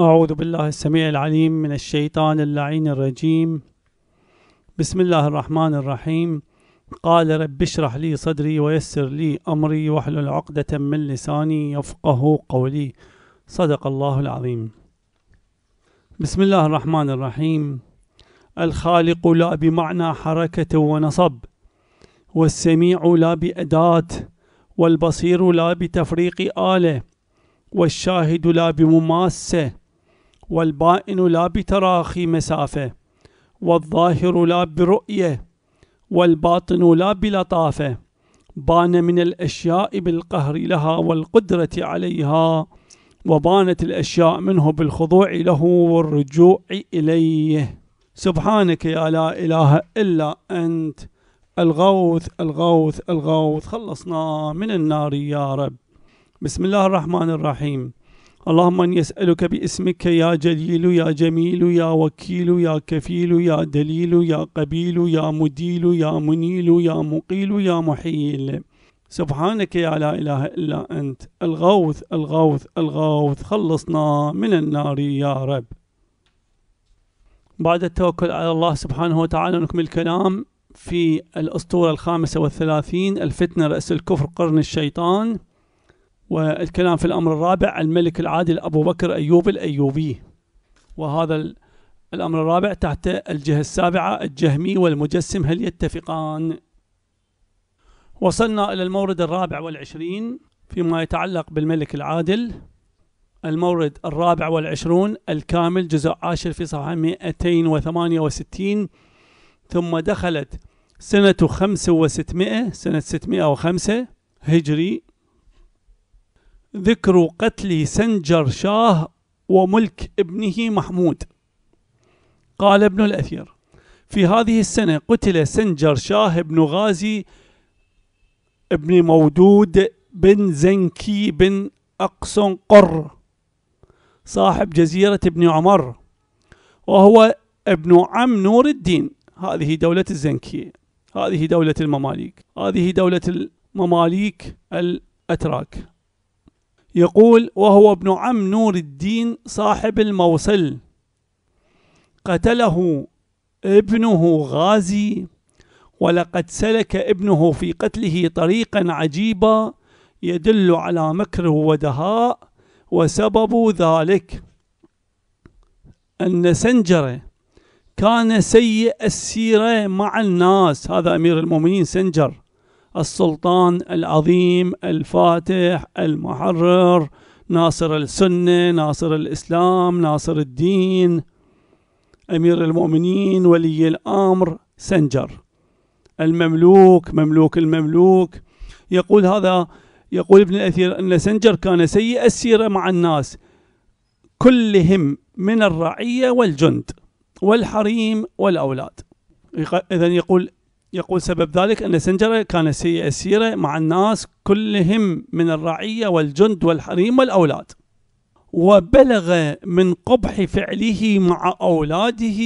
أعوذ بالله السميع العليم من الشيطان اللعين الرجيم بسم الله الرحمن الرحيم قال رب اشرح لي صدري ويسر لي أمري واحلل عقدة من لساني يفقه قولي صدق الله العظيم بسم الله الرحمن الرحيم الخالق لا بمعنى حركة ونصب والسميع لا بأداة والبصير لا بتفريق آلة والشاهد لا بمماسة والبائن لا بتراخي مسافة والظاهر لا برؤية والباطن لا بلطافة بان من الأشياء بالقهر لها والقدرة عليها وبانت الأشياء منه بالخضوع له والرجوع إليه سبحانك يا لا إله إلا أنت الغوث الغوث الغوث خلصنا من النار يا رب بسم الله الرحمن الرحيم اللهم أن يسألك باسمك يا جليل يا جميل يا وكيل يا كفيل يا دليل يا قبيل يا مديل يا منيل يا مقيل يا محيل سبحانك يا لا إله إلا أنت الغوث الغوث الغوث خلصنا من النار يا رب بعد التوكل على الله سبحانه وتعالى نكمل الكلام في الأسطورة الخامسة والثلاثين الفتنة رأس الكفر قرن الشيطان والكلام في الأمر الرابع الملك العادل أبو بكر أيوب الأيوبي وهذا الأمر الرابع تحت الجهة السابعة الجهمي والمجسم هل يتفقان وصلنا إلى المورد الرابع والعشرين فيما يتعلق بالملك العادل المورد الرابع والعشرون الكامل جزء عاشر في صفحة 268 ثم دخلت سنة 65 سنة 605 هجري ذكر قتل سنجر شاه وملك ابنه محمود قال ابن الأثير في هذه السنة قتل سنجر شاه بن غازي ابن مودود بن زنكي بن أقسنقر صاحب جزيرة ابن عمر وهو ابن عم نور الدين هذه دولة الزنكية هذه دولة المماليك هذه دولة المماليك الأتراك يقول وهو ابن عم نور الدين صاحب الموصل قتله ابنه غازي ولقد سلك ابنه في قتله طريقا عجيبا يدل على مكره ودهاء وسبب ذلك أن سنجرة كان سيء السيرة مع الناس هذا أمير المؤمنين سنجر السلطان العظيم الفاتح المحرر ناصر السنة ناصر الإسلام ناصر الدين أمير المؤمنين ولي الأمر سنجر المملوك مملوك المملوك يقول هذا يقول ابن الأثير أن سنجر كان سيء السيرة مع الناس كلهم من الرعية والجند والحريم والأولاد إذا يقول يقول سبب ذلك أن سنجرة كان سيء السيرة مع الناس كلهم من الرعية والجند والحريم والأولاد وبلغ من قبح فعله مع أولاده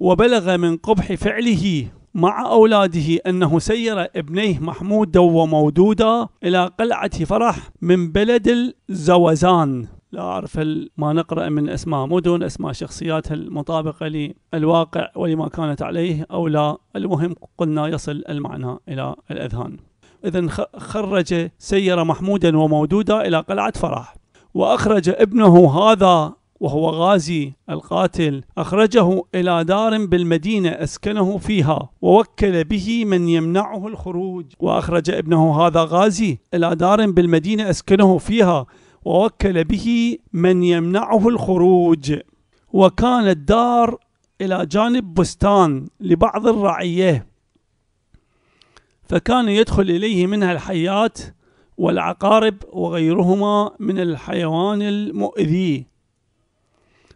وبلغ من قبح فعله مع أولاده أنه سير ابنيه محمود ومودودا إلى قلعة فرح من بلد الزوزان لا أعرف هل ما نقرأ من أسماء مدن أسماء شخصيات هل مطابقة للواقع ولما كانت عليه أو لا المهم قلنا يصل المعنى إلى الأذهان إذا خرج سير محمودا ومودودا إلى قلعة فرح وأخرج ابنه هذا وهو غازي القاتل أخرجه إلى دار بالمدينة أسكنه فيها ووكل به من يمنعه الخروج وأخرج ابنه هذا غازي إلى دار بالمدينة أسكنه فيها ووكل به من يمنعه الخروج وكانت دار إلى جانب بستان لبعض الرعية فكان يدخل إليه منها الحيات والعقارب وغيرهما من الحيوان المؤذي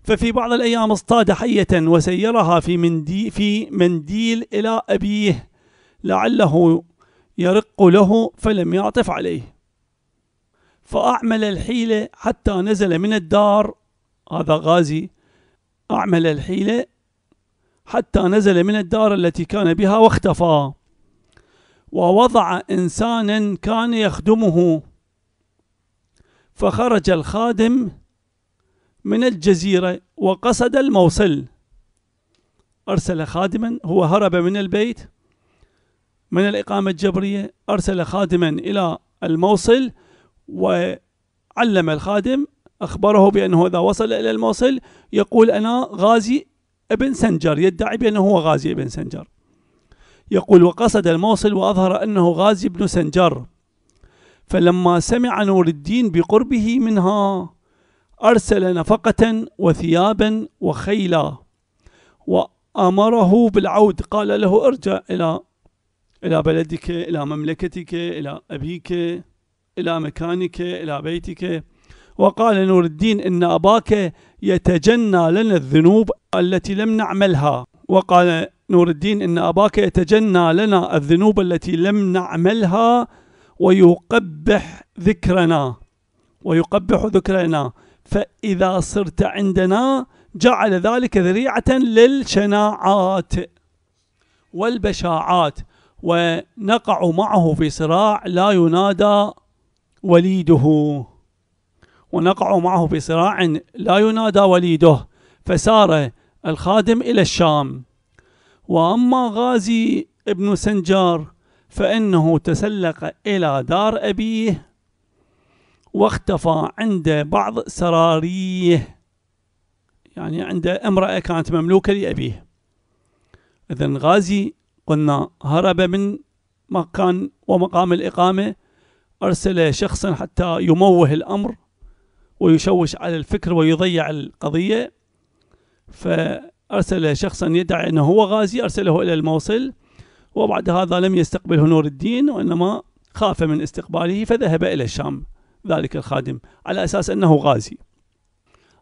ففي بعض الأيام اصطاد حية وسيرها في, مندي في منديل إلى أبيه لعله يرق له فلم يعطف عليه فأعمل الحيلة حتى نزل من الدار هذا غازي أعمل الحيلة حتى نزل من الدار التي كان بها واختفى ووضع إنسانا كان يخدمه فخرج الخادم من الجزيرة وقصد الموصل أرسل خادما هو هرب من البيت من الإقامة الجبرية أرسل خادما إلى الموصل وعلم الخادم أخبره بأنه إذا وصل إلى الموصل يقول أنا غازي ابن سنجر يدعي بأنه هو غازي ابن سنجر يقول وقصد الموصل وأظهر أنه غازي ابن سنجر فلما سمع نور الدين بقربه منها أرسل نفقة وثيابا وخيلا وأمره بالعود قال له ارجع إلى إلى بلدك إلى مملكتك إلى أبيك إلى مكانك إلى بيتك وقال نور الدين إن أباك يتجنى لنا الذنوب التي لم نعملها وقال نور الدين إن أباك يتجنى لنا الذنوب التي لم نعملها ويقبح ذكرنا ويقبح ذكرنا فإذا صرت عندنا جعل ذلك ذريعة للشناعات والبشاعات ونقع معه في صراع لا ينادى وليده ونقع معه في صراع لا ينادى وليده فسار الخادم إلى الشام وأما غازي ابن سنجار فإنه تسلق إلى دار أبيه واختفى عند بعض سراريه يعني عند امرأة كانت مملوكة لأبيه إذا غازي قلنا هرب من مكان ومقام الإقامة أرسل شخصا حتى يموه الأمر ويشوش على الفكر ويضيع القضية فأرسل شخصا يدعي أنه هو غازي أرسله إلى الموصل وبعد هذا لم يستقبله نور الدين وإنما خاف من استقباله فذهب إلى الشام ذلك الخادم على أساس أنه غازي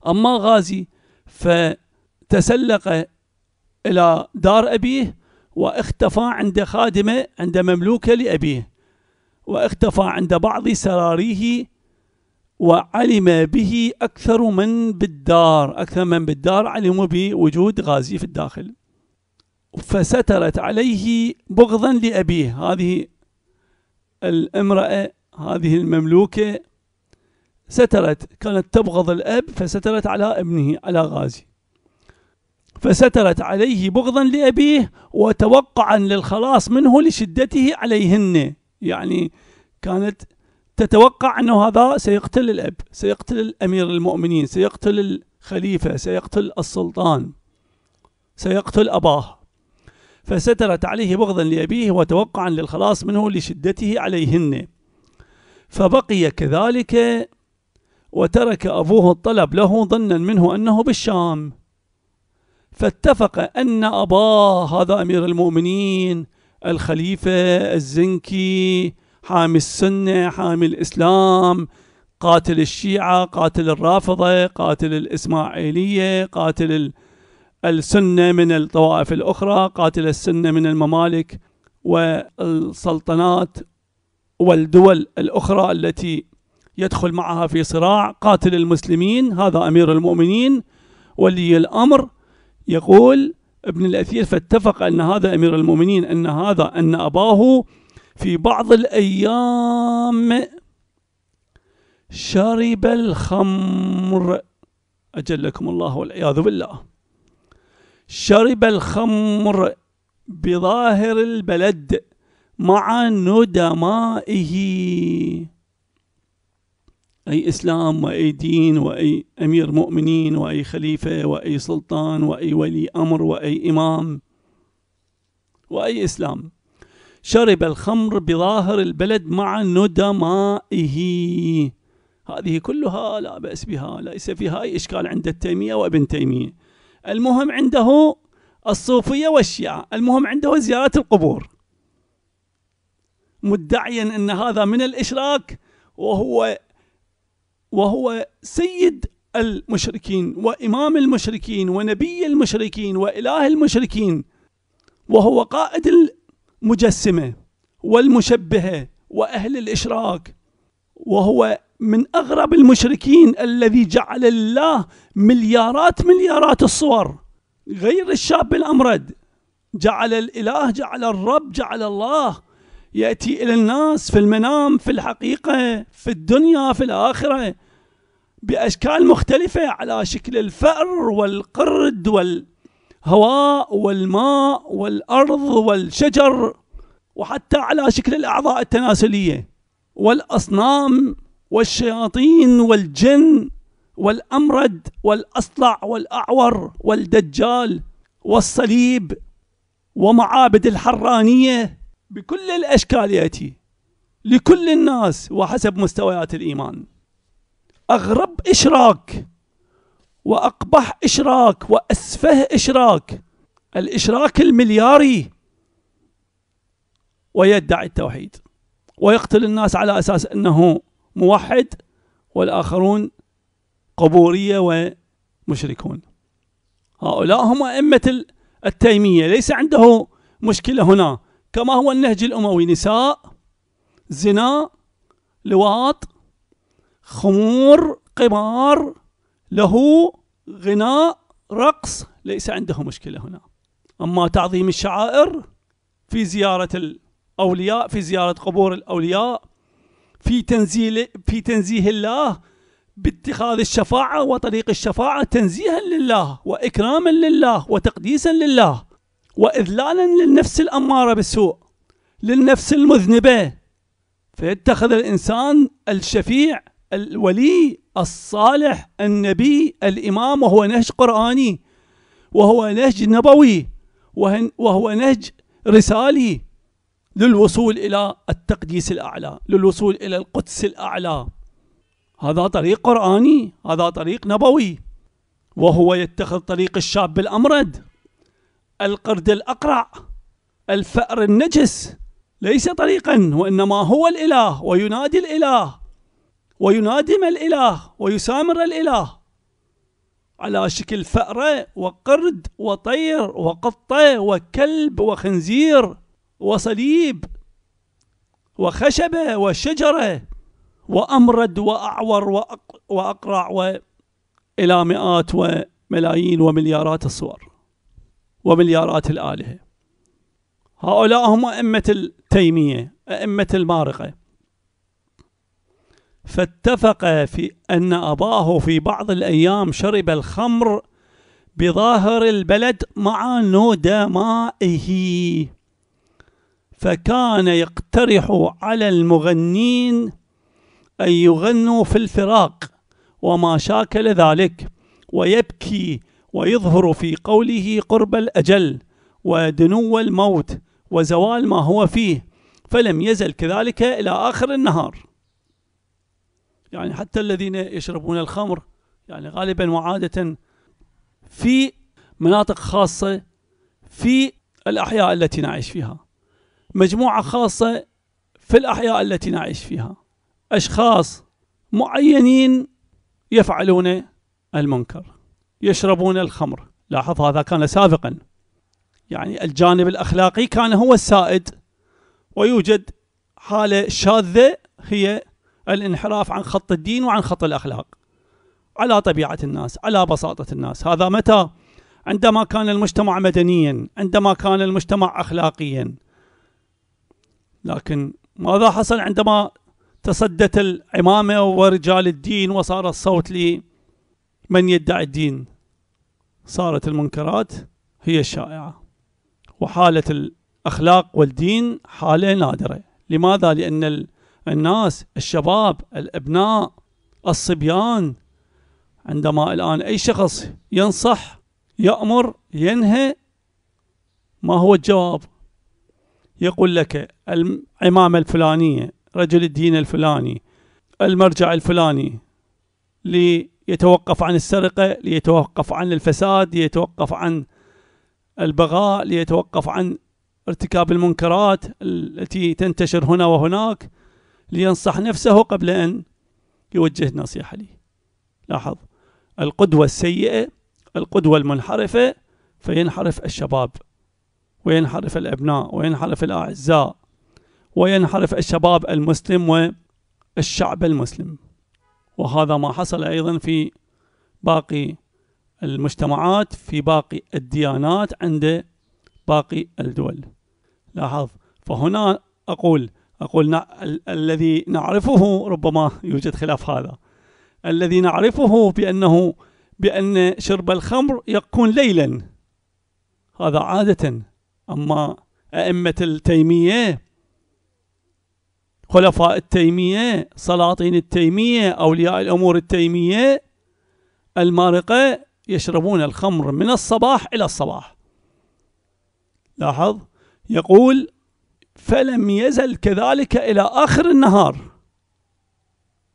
أما غازي فتسلق إلى دار أبيه واختفى عند خادمة عند مملوكة لأبيه واختفى عند بعض سراريه وعلم به أكثر من بالدار أكثر من بالدار علموا بوجود غازي في الداخل فسترت عليه بغضا لأبيه هذه الامرأة هذه المملوكة سترت كانت تبغض الأب فسترت على ابنه على غازي فسترت عليه بغضا لأبيه وتوقعا للخلاص منه لشدته عليهن يعني كانت تتوقع انه هذا سيقتل الاب، سيقتل امير المؤمنين، سيقتل الخليفه، سيقتل السلطان، سيقتل اباه. فسترت عليه بغضا لابيه وتوقعا للخلاص منه لشدته عليهن. فبقي كذلك وترك ابوه الطلب له ظنا منه انه بالشام. فاتفق ان اباه هذا امير المؤمنين الخليفة الزنكي حامي السنة حامي الإسلام قاتل الشيعة قاتل الرافضة قاتل الإسماعيلية قاتل السنة من الطوائف الأخرى قاتل السنة من الممالك والسلطنات والدول الأخرى التي يدخل معها في صراع قاتل المسلمين هذا أمير المؤمنين ولي الأمر يقول ابن الأثير فاتفق أن هذا أمير المؤمنين أن هذا أن أباه في بعض الأيام شرب الخمر أجلكم الله والعياذ بالله شرب الخمر بظاهر البلد مع ندمائه أي إسلام وأي دين وأي أمير مؤمنين وأي خليفة وأي سلطان وأي ولي أمر وأي إمام وأي إسلام شرب الخمر بظاهر البلد مع ندمائه هذه كلها لا بأس بها ليس فيها أي إشكال عند التيمية وابن تيمية المهم عنده الصوفية والشيعة المهم عنده زيارة القبور مدعيا أن هذا من الإشراك وهو وهو سيد المشركين وإمام المشركين ونبي المشركين وإله المشركين وهو قائد المجسمة والمشبهة وأهل الإشراك وهو من أغرب المشركين الذي جعل الله مليارات مليارات الصور غير الشاب الأمرد جعل الإله جعل الرب جعل الله يأتي إلى الناس في المنام في الحقيقة في الدنيا في الآخرة بأشكال مختلفة على شكل الفأر والقرد والهواء والماء والأرض والشجر وحتى على شكل الأعضاء التناسلية والأصنام والشياطين والجن والأمرد والأصلع والأعور والدجال والصليب ومعابد الحرانية بكل الأشكال يأتي لكل الناس وحسب مستويات الإيمان أغرب إشراك وأقبح إشراك وأسفه إشراك الإشراك الملياري ويدعي التوحيد ويقتل الناس على أساس أنه موحد والآخرون قبورية ومشركون هؤلاء هم أئمة التيمية ليس عنده مشكلة هنا كما هو النهج الأموي نساء زنا لواط خمور قمار له غناء رقص ليس عنده مشكلة هنا أما تعظيم الشعائر في زيارة الأولياء في زيارة قبور الأولياء في تنزيل في تنزيه الله باتخاذ الشفاعة وطريق الشفاعة تنزيها لله وإكراما لله وتقديسا لله واذلالا للنفس الاماره بالسوء للنفس المذنبه فيتخذ الانسان الشفيع الولي الصالح النبي الامام وهو نهج قراني وهو نهج نبوي وهو نهج رسالي للوصول الى التقديس الاعلى للوصول الى القدس الاعلى هذا طريق قراني هذا طريق نبوي وهو يتخذ طريق الشاب الامرد القرد الأقرع الفأر النجس ليس طريقا وإنما هو الإله وينادي الإله وينادم الإله ويسامر الإله على شكل فأرة وقرد وطير وقطة وكلب وخنزير وصليب وخشبة وشجرة وأمرد وأعور وأقرع وإلى مئات وملايين ومليارات الصور ومليارات الآلهة هؤلاء هم أئمة التيمية أئمة المارقة فاتفق في أن أباه في بعض الأيام شرب الخمر بظاهر البلد مع ندمائه فكان يقترح على المغنين أن يغنوا في الفراق وما شاكل ذلك ويبكي ويظهر في قوله قرب الأجل ودنو الموت وزوال ما هو فيه فلم يزل كذلك إلى آخر النهار يعني حتى الذين يشربون الخمر يعني غالبا وعادة في مناطق خاصة في الأحياء التي نعيش فيها مجموعة خاصة في الأحياء التي نعيش فيها أشخاص معينين يفعلون المنكر يشربون الخمر لاحظ هذا كان سابقا يعني الجانب الأخلاقي كان هو السائد ويوجد حالة شاذة هي الانحراف عن خط الدين وعن خط الأخلاق على طبيعة الناس على بساطة الناس هذا متى عندما كان المجتمع مدنيا عندما كان المجتمع أخلاقيا لكن ماذا حصل عندما تصدت العمامة ورجال الدين وصار الصوت لي من يدعي الدين صارت المنكرات هي الشائعة وحالة الأخلاق والدين حالة نادرة لماذا؟ لأن الناس الشباب الأبناء الصبيان عندما الآن أي شخص ينصح يأمر ينهى ما هو الجواب يقول لك العمامة الفلانية رجل الدين الفلاني المرجع الفلاني يتوقف عن السرقة ليتوقف عن الفساد ليتوقف عن البغاء ليتوقف عن ارتكاب المنكرات التي تنتشر هنا وهناك لينصح نفسه قبل أن يوجه النصيحة لي لاحظ القدوة السيئة القدوة المنحرفة فينحرف الشباب وينحرف الأبناء وينحرف الأعزاء وينحرف الشباب المسلم والشعب المسلم وهذا ما حصل أيضا في باقي المجتمعات في باقي الديانات عند باقي الدول لاحظ فهنا أقول أقول ال الذي نعرفه ربما يوجد خلاف هذا الذي نعرفه بأنه بأن شرب الخمر يكون ليلا هذا عادة أما أئمة التيمية خلفاء التيمية سلاطين التيمية أولياء الأمور التيمية المارقة يشربون الخمر من الصباح إلى الصباح لاحظ يقول فلم يزل كذلك إلى آخر النهار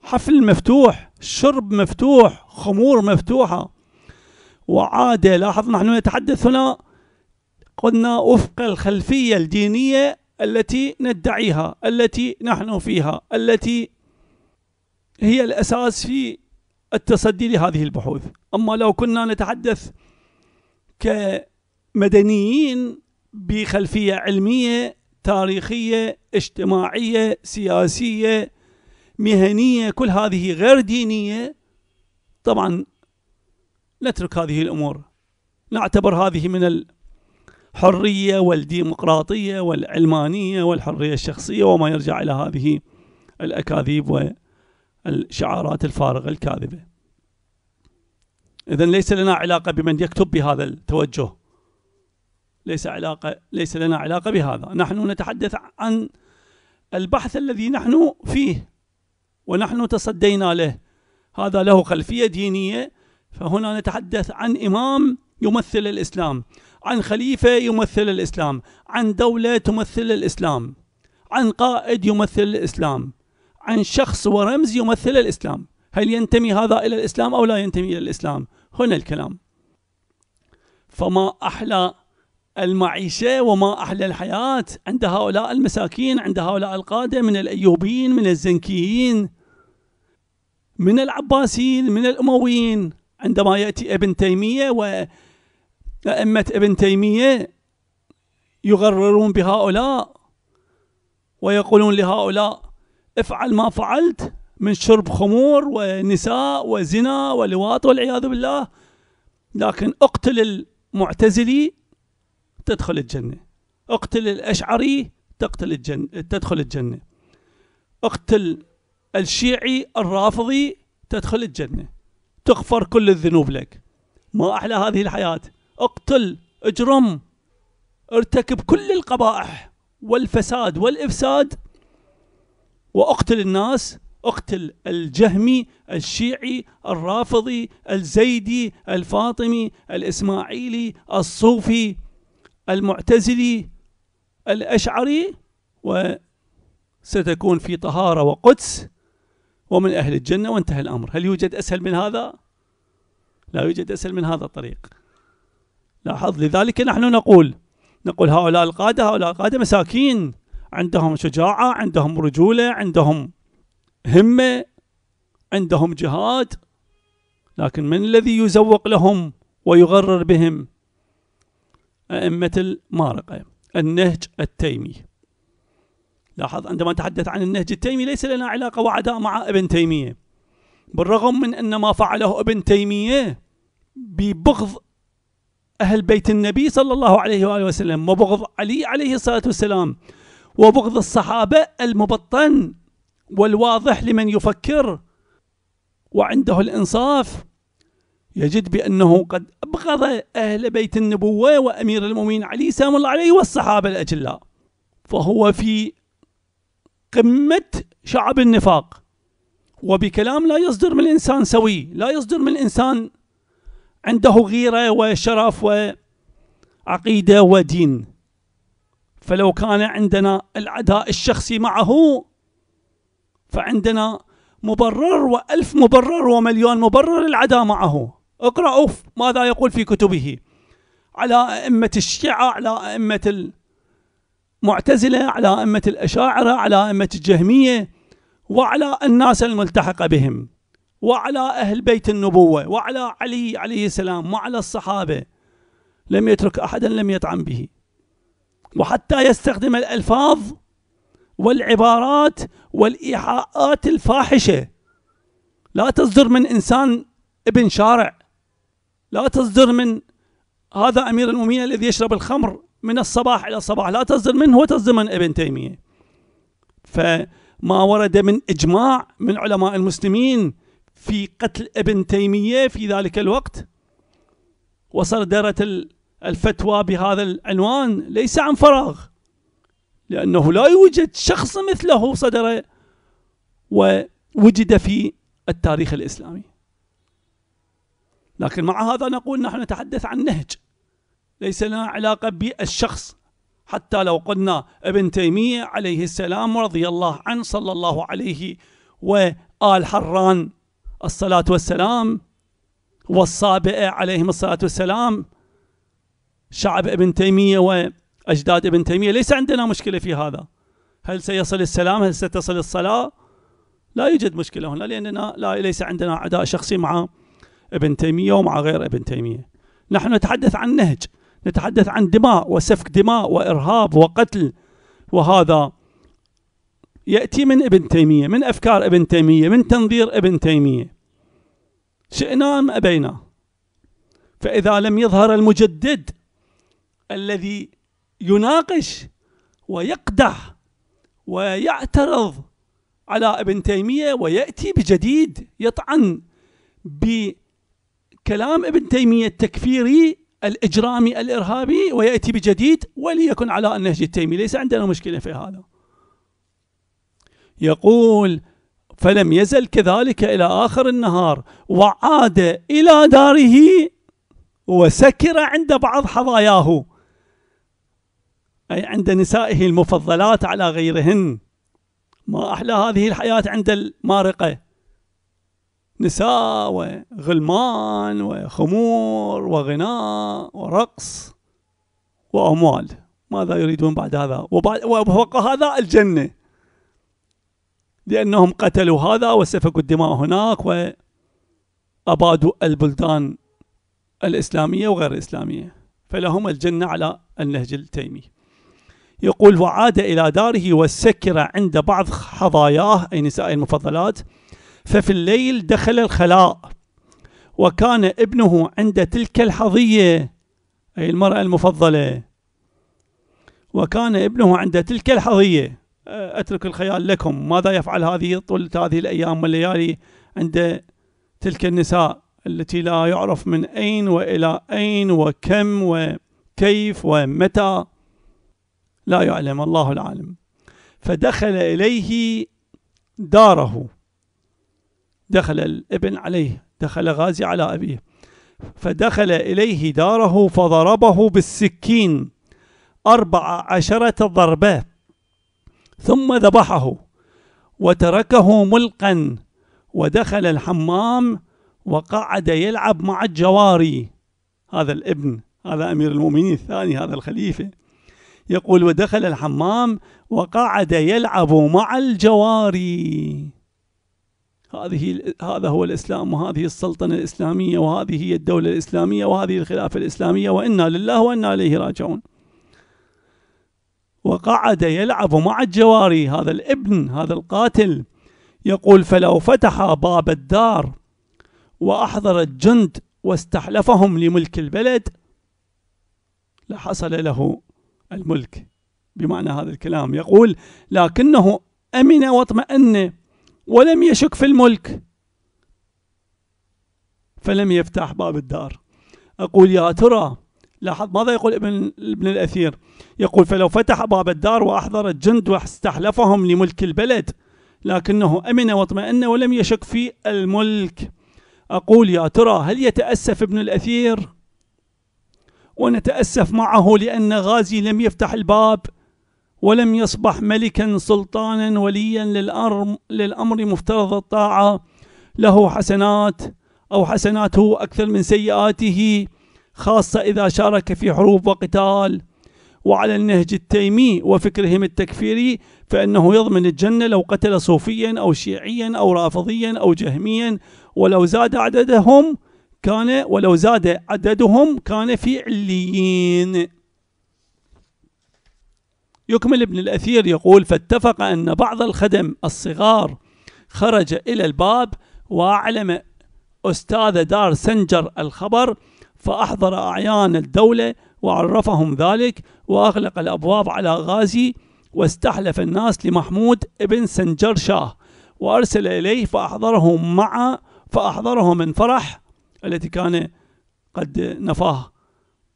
حفل مفتوح شرب مفتوح خمور مفتوحة وعادة لاحظ نحن نتحدث هنا قلنا وفق الخلفية الدينية التي ندعيها التي نحن فيها التي هي الأساس في التصدي لهذه البحوث أما لو كنا نتحدث كمدنيين بخلفية علمية تاريخية اجتماعية سياسية مهنية كل هذه غير دينية طبعا نترك هذه الأمور نعتبر هذه من الحرية والديمقراطية والعلمانية والحرية الشخصية وما يرجع إلى هذه الأكاذيب والشعارات الفارغة الكاذبة إذا ليس لنا علاقة بمن يكتب بهذا التوجه ليس علاقة ليس لنا علاقة بهذا نحن نتحدث عن البحث الذي نحن فيه ونحن تصدينا له هذا له خلفية دينية فهنا نتحدث عن إمام يمثل الإسلام عن خليفة يمثل الإسلام عن دولة تمثل الإسلام عن قائد يمثل الإسلام عن شخص ورمز يمثل الإسلام هل ينتمي هذا إلى الإسلام أو لا ينتمي إلى الإسلام هنا الكلام فما أحلى المعيشة وما أحلى الحياة عند هؤلاء المساكين عند هؤلاء القادة من الأيوبيين من الزنكيين من العباسيين من الأمويين عندما يأتي ابن تيمية و أئمة ابن تيمية يغررون بهؤلاء ويقولون لهؤلاء افعل ما فعلت من شرب خمور ونساء وزنا ولواط والعياذ بالله لكن اقتل المعتزلي تدخل الجنة اقتل الأشعري تقتل الجنة تدخل الجنة اقتل الشيعي الرافضي تدخل الجنة تغفر كل الذنوب لك ما أحلى هذه الحياة اقتل اجرم ارتكب كل القبائح والفساد والافساد واقتل الناس اقتل الجهمي الشيعي الرافضي الزيدي الفاطمي الاسماعيلي الصوفي المعتزلي الاشعري وستكون في طهاره وقدس ومن اهل الجنه وانتهى الامر هل يوجد اسهل من هذا لا يوجد اسهل من هذا الطريق لاحظ لذلك نحن نقول نقول هؤلاء القادة هؤلاء القادة مساكين عندهم شجاعة عندهم رجولة عندهم همة عندهم جهاد لكن من الذي يزوق لهم ويغرر بهم أئمة المارقة النهج التيمي لاحظ عندما نتحدث عن النهج التيمي ليس لنا علاقة وعداء مع ابن تيمية بالرغم من أن ما فعله ابن تيمية ببغض أهل بيت النبي صلى الله عليه وآله وسلم وبغض علي عليه الصلاة والسلام وبغض الصحابة المبطن والواضح لمن يفكر وعنده الإنصاف يجد بأنه قد أبغض أهل بيت النبوة وأمير المؤمنين علي سلام الله عليه والصحابة الأجلاء فهو في قمة شعب النفاق وبكلام لا يصدر من الإنسان سوي لا يصدر من الإنسان عنده غيرة وشرف وعقيدة ودين فلو كان عندنا العداء الشخصي معه فعندنا مبرر وألف مبرر ومليون مبرر العداء معه اقرأوا ماذا يقول في كتبه على أئمة الشيعة على أئمة المعتزلة على أئمة الأشاعرة على أئمة الجهمية وعلى الناس الملتحقة بهم وعلى أهل بيت النبوة وعلى علي عليه السلام وعلى الصحابة لم يترك أحدا لم يطعن به وحتى يستخدم الألفاظ والعبارات والإيحاءات الفاحشة لا تصدر من إنسان ابن شارع لا تصدر من هذا أمير المؤمنين الذي يشرب الخمر من الصباح إلى الصباح لا تصدر منه وتصدر من ابن تيمية فما ورد من إجماع من علماء المسلمين في قتل ابن تيمية في ذلك الوقت وصدرت الفتوى بهذا العنوان ليس عن فراغ لأنه لا يوجد شخص مثله صدر ووجد في التاريخ الإسلامي لكن مع هذا نقول نحن نتحدث عن نهج ليس لنا علاقة بالشخص حتى لو قلنا ابن تيمية عليه السلام رضي الله عنه صلى الله عليه وآل حران الصلاة والسلام والصابئة عليهم الصلاة والسلام شعب ابن تيمية وأجداد ابن تيمية ليس عندنا مشكلة في هذا هل سيصل السلام هل ستصل الصلاة لا يوجد مشكلة هنا لأننا لا ليس عندنا عداء شخصي مع ابن تيمية ومع غير ابن تيمية نحن نتحدث عن نهج نتحدث عن دماء وسفك دماء وإرهاب وقتل وهذا يأتي من ابن تيمية من أفكار ابن تيمية من تنظير ابن تيمية شئنا أم أبينا فإذا لم يظهر المجدد الذي يناقش ويقدح ويعترض على ابن تيمية ويأتي بجديد يطعن بكلام ابن تيمية التكفيري الإجرامي الإرهابي ويأتي بجديد وليكن على النهج التيمي ليس عندنا مشكلة في هذا يقول فلم يزل كذلك إلى آخر النهار وعاد إلى داره وسكر عند بعض حظاياه أي عند نسائه المفضلات على غيرهن ما أحلى هذه الحياة عند المارقة نساء وغلمان وخمور وغناء ورقص وأموال ماذا يريدون بعد هذا وبعد وفوق هذا الجنة لأنهم قتلوا هذا وسفكوا الدماء هناك وأبادوا البلدان الإسلامية وغير الإسلامية فلهم الجنة على النهج التيمي يقول وعاد إلى داره وسكر عند بعض حظاياه أي نساء المفضلات ففي الليل دخل الخلاء وكان ابنه عند تلك الحظية أي المرأة المفضلة وكان ابنه عند تلك الحظية أترك الخيال لكم ماذا يفعل هذه طول هذه الأيام والليالي عند تلك النساء التي لا يعرف من أين وإلى أين وكم وكيف ومتى لا يعلم الله العالم فدخل إليه داره دخل الابن عليه دخل غازي على أبيه فدخل إليه داره فضربه بالسكين أربع عشرة ضربة ثم ذبحه وتركه ملقا ودخل الحمام وقعد يلعب مع الجواري هذا الابن هذا امير المؤمنين الثاني هذا الخليفه يقول ودخل الحمام وقعد يلعب مع الجواري هذه هذا هو الاسلام وهذه السلطنه الاسلاميه وهذه هي الدوله الاسلاميه وهذه الخلافه الاسلاميه وانا لله وانا اليه راجعون وقعد يلعب مع الجواري هذا الابن هذا القاتل يقول فلو فتح باب الدار وأحضر الجند واستحلفهم لملك البلد لحصل له الملك بمعنى هذا الكلام يقول لكنه أمن واطمأن ولم يشك في الملك فلم يفتح باب الدار أقول يا ترى لاحظ ماذا يقول ابن ابن الاثير يقول فلو فتح باب الدار واحضر الجند واستحلفهم لملك البلد لكنه امن واطمئن ولم يشك في الملك اقول يا ترى هل يتاسف ابن الاثير ونتاسف معه لان غازي لم يفتح الباب ولم يصبح ملكا سلطانا وليا للامر مفترض الطاعه له حسنات او حسناته اكثر من سيئاته خاصة إذا شارك في حروب وقتال وعلى النهج التيمي وفكرهم التكفيري فإنه يضمن الجنة لو قتل صوفيا أو شيعيا أو رافضيا أو جهميا ولو زاد عددهم كان ولو زاد عددهم كان في عليين يكمل ابن الأثير يقول فاتفق أن بعض الخدم الصغار خرج إلى الباب وأعلم أستاذ دار سنجر الخبر فأحضر أعيان الدولة وعرفهم ذلك وأغلق الأبواب على غازي واستحلف الناس لمحمود ابن سنجر شاه وأرسل إليه فأحضرهم مع فأحضرهم من فرح التي كان قد نفاه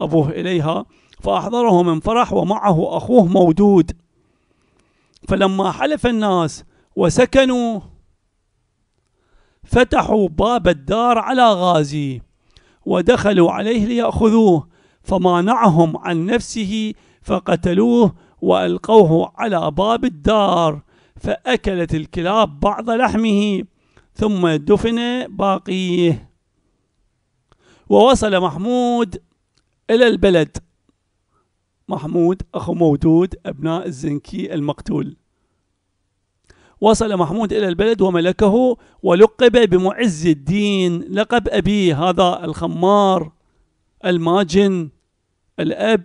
أبوه إليها فأحضره من فرح ومعه أخوه مودود فلما حلف الناس وسكنوا فتحوا باب الدار على غازي ودخلوا عليه ليأخذوه فمانعهم عن نفسه فقتلوه وألقوه على باب الدار فأكلت الكلاب بعض لحمه ثم دفن باقيه ووصل محمود إلى البلد محمود أخو مودود أبناء الزنكي المقتول وصل محمود إلى البلد وملكه ولقب بمعز الدين لقب أبيه هذا الخمار الماجن الأب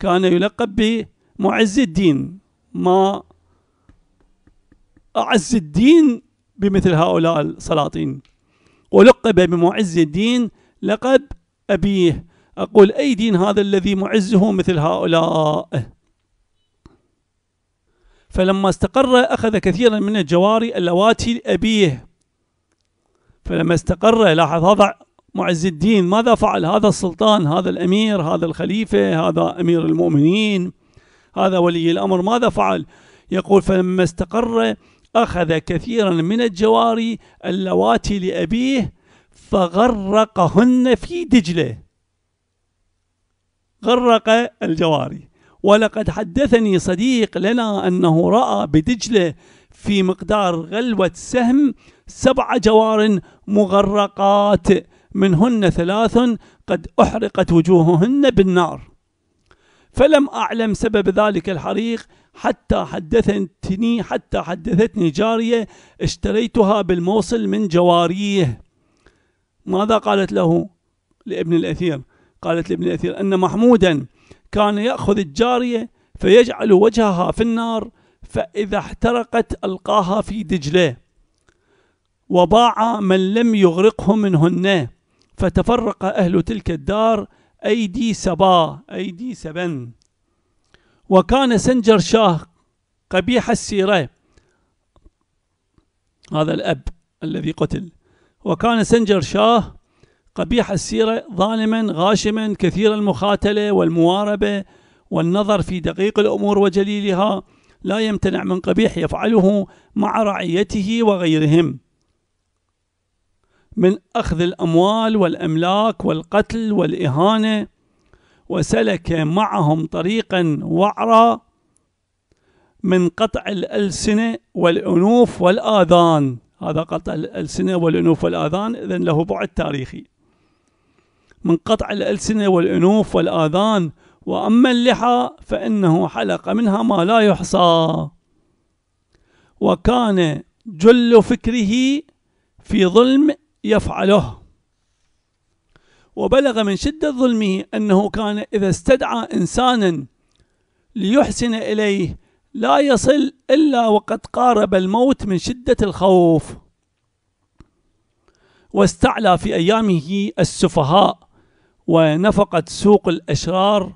كان يلقب بمعز الدين ما أعز الدين بمثل هؤلاء السلاطين ولقب بمعز الدين لقب أبيه أقول أي دين هذا الذي معزه مثل هؤلاء فلما استقر أخذ كثيرا من الجواري اللواتي لأبيه فلما استقر لاحظ هذا معز الدين ماذا فعل هذا السلطان هذا الأمير هذا الخليفة هذا أمير المؤمنين هذا ولي الأمر ماذا فعل يقول فلما استقر أخذ كثيرا من الجواري اللواتي لأبيه فغرقهن في دجلة غرق الجواري ولقد حدثني صديق لنا أنه رأى بدجلة في مقدار غلوة سهم سبع جوار مغرقات منهن ثلاث قد أحرقت وجوههن بالنار فلم أعلم سبب ذلك الحريق حتى حدثتني حتى حدثتني جارية اشتريتها بالموصل من جواريه ماذا قالت له لابن الأثير قالت لابن الأثير أن محمودا كان يأخذ الجارية فيجعل وجهها في النار فإذا احترقت ألقاها في دجلة وباع من لم يغرقه منهن فتفرق أهل تلك الدار أيدي سبا أيدي سبن وكان سنجر شاه قبيح السيرة هذا الأب الذي قتل وكان سنجر شاه قبيح السيرة ظالما غاشما كثير المخاتلة والمواربة والنظر في دقيق الأمور وجليلها لا يمتنع من قبيح يفعله مع رعيته وغيرهم من أخذ الأموال والأملاك والقتل والإهانة وسلك معهم طريقا وعرا من قطع الألسنة والأنوف والآذان هذا قطع الألسنة والأنوف والآذان إذن له بعد تاريخي من قطع الألسنة والأنوف والآذان وأما اللحى فإنه حلق منها ما لا يحصى وكان جل فكره في ظلم يفعله وبلغ من شدة ظلمه أنه كان إذا استدعى إنسانا ليحسن إليه لا يصل إلا وقد قارب الموت من شدة الخوف واستعلى في أيامه السفهاء ونفقت سوق الأشرار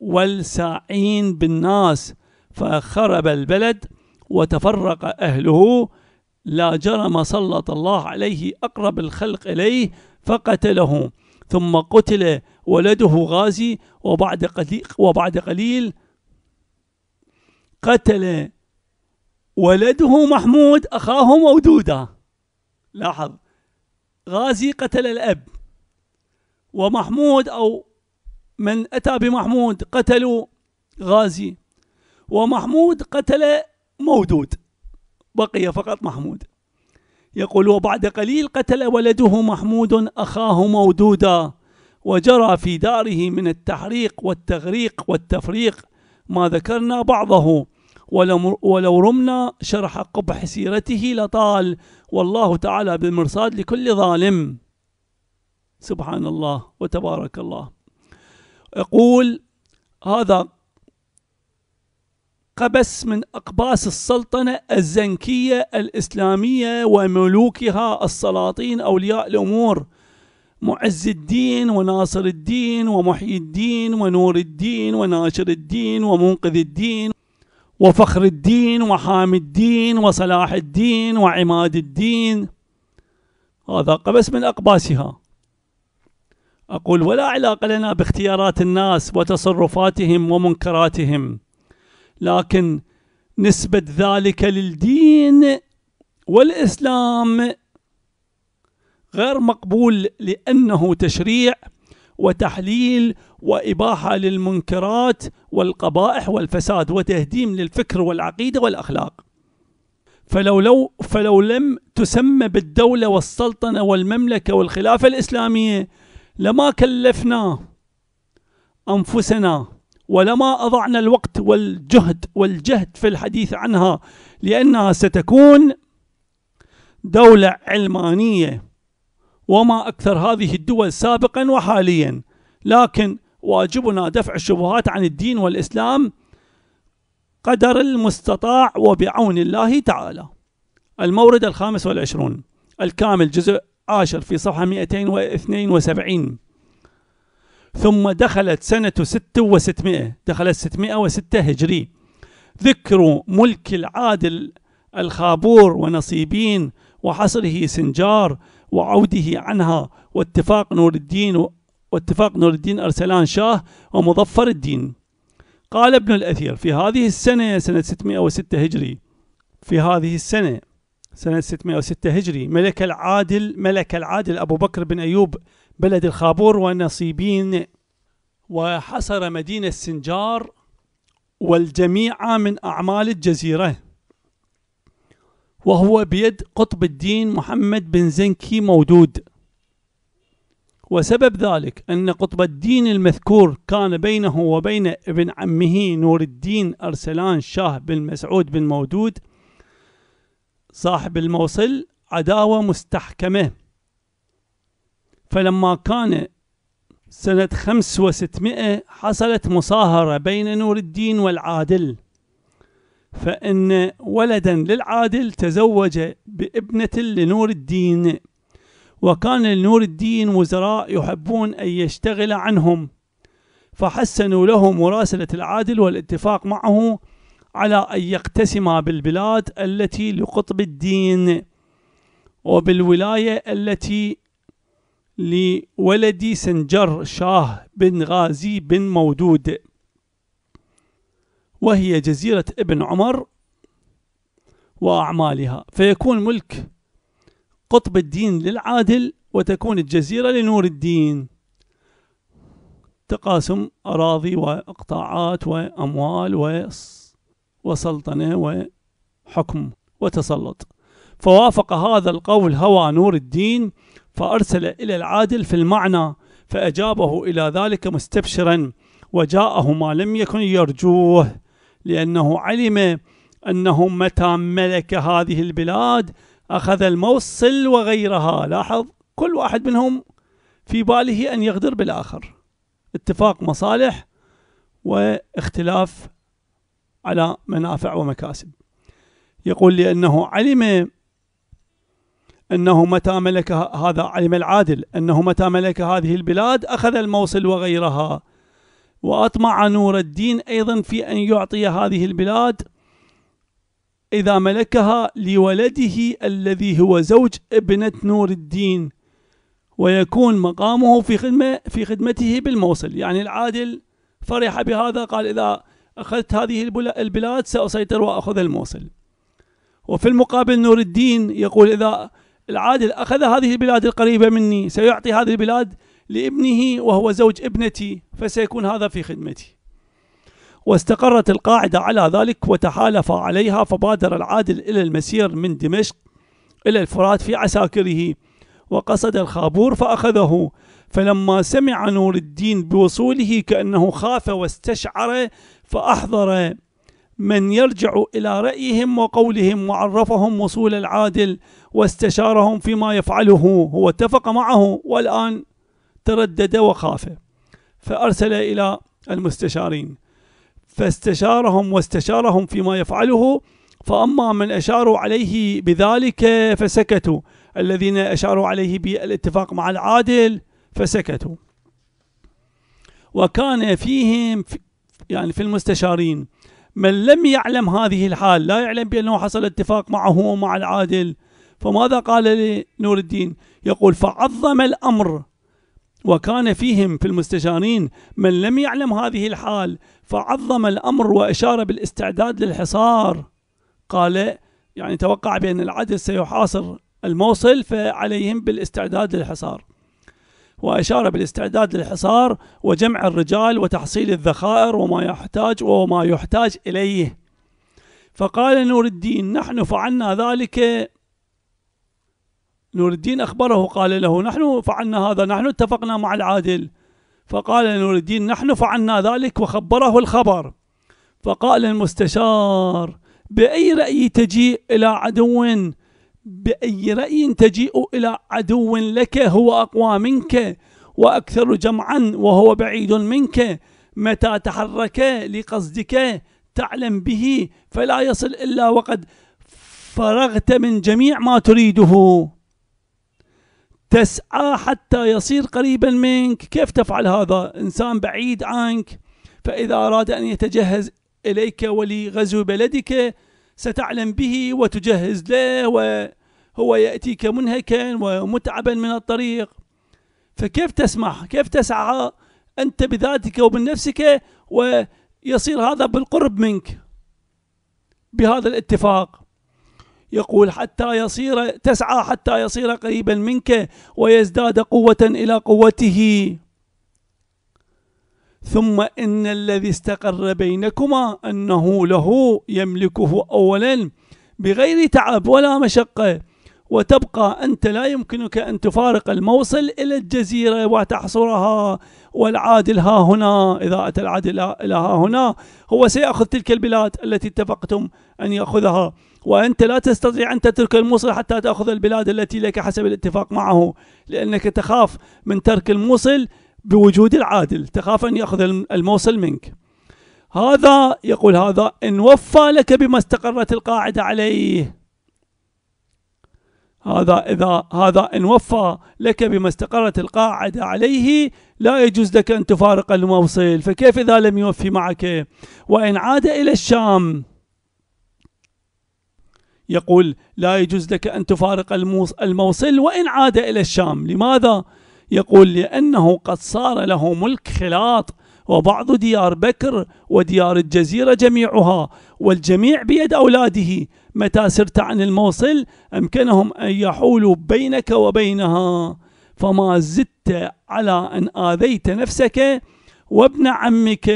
والساعين بالناس فخرب البلد وتفرق أهله لا جرم سلط الله عليه أقرب الخلق إليه فقتله ثم قتل ولده غازي وبعد قليل, وبعد قليل قتل ولده محمود أخاه مودودا لاحظ غازي قتل الأب ومحمود أو من أتى بمحمود قتلوا غازي ومحمود قتل مودود بقي فقط محمود يقول وبعد قليل قتل ولده محمود أخاه مودودا وجرى في داره من التحريق والتغريق والتفريق ما ذكرنا بعضه ولو رمنا شرح قبح سيرته لطال والله تعالى بالمرصاد لكل ظالم سبحان الله وتبارك الله يقول هذا قبس من أقباس السلطنة الزنكية الإسلامية وملوكها السلاطين أولياء الأمور معز الدين وناصر الدين ومحيي الدين ونور الدين وناشر الدين ومنقذ الدين وفخر الدين وحامي الدين وصلاح الدين وعماد الدين هذا قبس من أقباسها أقول ولا علاقة لنا باختيارات الناس وتصرفاتهم ومنكراتهم لكن نسبة ذلك للدين والإسلام غير مقبول لأنه تشريع وتحليل وإباحة للمنكرات والقبائح والفساد وتهديم للفكر والعقيدة والأخلاق فلو, لو فلو لم تسمى بالدولة والسلطنة والمملكة والخلافة الإسلامية لما كلفنا أنفسنا ولما أضعنا الوقت والجهد والجهد في الحديث عنها لأنها ستكون دولة علمانية وما أكثر هذه الدول سابقا وحاليا لكن واجبنا دفع الشبهات عن الدين والإسلام قدر المستطاع وبعون الله تعالى المورد الخامس والعشرون الكامل جزء عشر في صفحة 272 ثم دخلت سنة ست وستمائة دخلت ستمائة وستة هجري ذكر ملك العادل الخابور ونصيبين وحصره سنجار وعوده عنها واتفاق نور الدين واتفاق نور الدين أرسلان شاه ومظفر الدين قال ابن الأثير في هذه السنة سنة 606 هجري في هذه السنة سنة 606 هجري ملك العادل ملك العادل أبو بكر بن أيوب بلد الخابور ونصيبين وحصر مدينة سنجار والجميع من أعمال الجزيرة وهو بيد قطب الدين محمد بن زنكي مودود وسبب ذلك أن قطب الدين المذكور كان بينه وبين ابن عمه نور الدين أرسلان شاه بن مسعود بن مودود صاحب الموصل عداوة مستحكمة فلما كان سنة خمس وستمائة حصلت مصاهرة بين نور الدين والعادل فإن ولدا للعادل تزوج بابنة لنور الدين وكان لنور الدين وزراء يحبون أن يشتغل عنهم فحسنوا له مراسلة العادل والاتفاق معه على أن يقتسم بالبلاد التي لقطب الدين وبالولاية التي لولد سنجر شاه بن غازي بن مودود وهي جزيرة ابن عمر وأعمالها فيكون ملك قطب الدين للعادل وتكون الجزيرة لنور الدين تقاسم أراضي وأقطاعات وأموال وص وسلطنة وحكم وتسلط فوافق هذا القول هوى نور الدين فأرسل إلى العادل في المعنى فأجابه إلى ذلك مستبشرا وجاءه ما لم يكن يرجوه لأنه علم أنه متى ملك هذه البلاد أخذ الموصل وغيرها لاحظ كل واحد منهم في باله أن يغدر بالآخر اتفاق مصالح واختلاف على منافع ومكاسب يقول لأنه علم أنه متى ملك هذا علم العادل أنه متى ملك هذه البلاد أخذ الموصل وغيرها وأطمع نور الدين أيضا في أن يعطي هذه البلاد إذا ملكها لولده الذي هو زوج ابنة نور الدين ويكون مقامه في خدمة في خدمته بالموصل يعني العادل فرح بهذا قال إذا أخذت هذه البلاد سأسيطر وأخذ الموصل وفي المقابل نور الدين يقول إذا العادل أخذ هذه البلاد القريبة مني سيعطي هذه البلاد لابنه وهو زوج ابنتي فسيكون هذا في خدمتي واستقرت القاعدة على ذلك وتحالف عليها فبادر العادل إلى المسير من دمشق إلى الفرات في عساكره وقصد الخابور فأخذه فلما سمع نور الدين بوصوله كأنه خاف واستشعر فأحضر من يرجع إلى رأيهم وقولهم وعرفهم وصول العادل واستشارهم فيما يفعله هو اتفق معه والآن تردد وخاف فأرسل إلى المستشارين فاستشارهم واستشارهم فيما يفعله فأما من أشاروا عليه بذلك فسكتوا الذين أشاروا عليه بالاتفاق مع العادل فسكتوا وكان فيهم يعني في المستشارين من لم يعلم هذه الحال لا يعلم بأنه حصل اتفاق معه ومع العادل فماذا قال لنور الدين يقول فعظم الأمر وكان فيهم في المستشارين من لم يعلم هذه الحال فعظم الأمر وأشار بالاستعداد للحصار قال يعني توقع بأن العدل سيحاصر الموصل فعليهم بالاستعداد للحصار وأشار بالاستعداد للحصار وجمع الرجال وتحصيل الذخائر وما يحتاج وما يحتاج إليه فقال نور الدين نحن فعلنا ذلك نور الدين أخبره قال له نحن فعلنا هذا نحن اتفقنا مع العادل فقال نور الدين نحن فعلنا ذلك وخبره الخبر فقال المستشار بأي رأي تجيء إلى عدو بأي رأي تجيء إلى عدو لك هو أقوى منك وأكثر جمعا وهو بعيد منك متى تحرك لقصدك تعلم به فلا يصل إلا وقد فرغت من جميع ما تريده تسعى حتى يصير قريبا منك كيف تفعل هذا إنسان بعيد عنك فإذا أراد أن يتجهز إليك ولغزو بلدك ستعلم به وتجهز له وهو يأتيك منهكا ومتعبا من الطريق فكيف تسمح كيف تسعى أنت بذاتك وبنفسك ويصير هذا بالقرب منك بهذا الاتفاق يقول حتى يصير تسعى حتى يصير قريبا منك ويزداد قوة إلى قوته ثم إن الذي استقر بينكما أنه له يملكه أولا بغير تعب ولا مشقة وتبقى أنت لا يمكنك أن تفارق الموصل إلى الجزيرة وتحصرها والعادل ها هنا إذا أتى العادل إلى ها هنا هو سيأخذ تلك البلاد التي اتفقتم أن يأخذها وأنت لا تستطيع أن تترك الموصل حتى تأخذ البلاد التي لك حسب الاتفاق معه لأنك تخاف من ترك الموصل بوجود العادل تخاف أن يأخذ الموصل منك هذا يقول هذا إن وفى لك بما استقرت القاعدة عليه هذا إذا هذا إن وفى لك بما استقرت القاعدة عليه لا يجوز لك أن تفارق الموصل فكيف إذا لم يوفي معك وإن عاد إلى الشام يقول لا يجوز لك أن تفارق الموصل وإن عاد إلى الشام لماذا؟ يقول لأنه قد صار له ملك خلاط وبعض ديار بكر وديار الجزيرة جميعها والجميع بيد أولاده متى سرت عن الموصل أمكنهم أن يحولوا بينك وبينها فما زدت على أن آذيت نفسك وابن عمك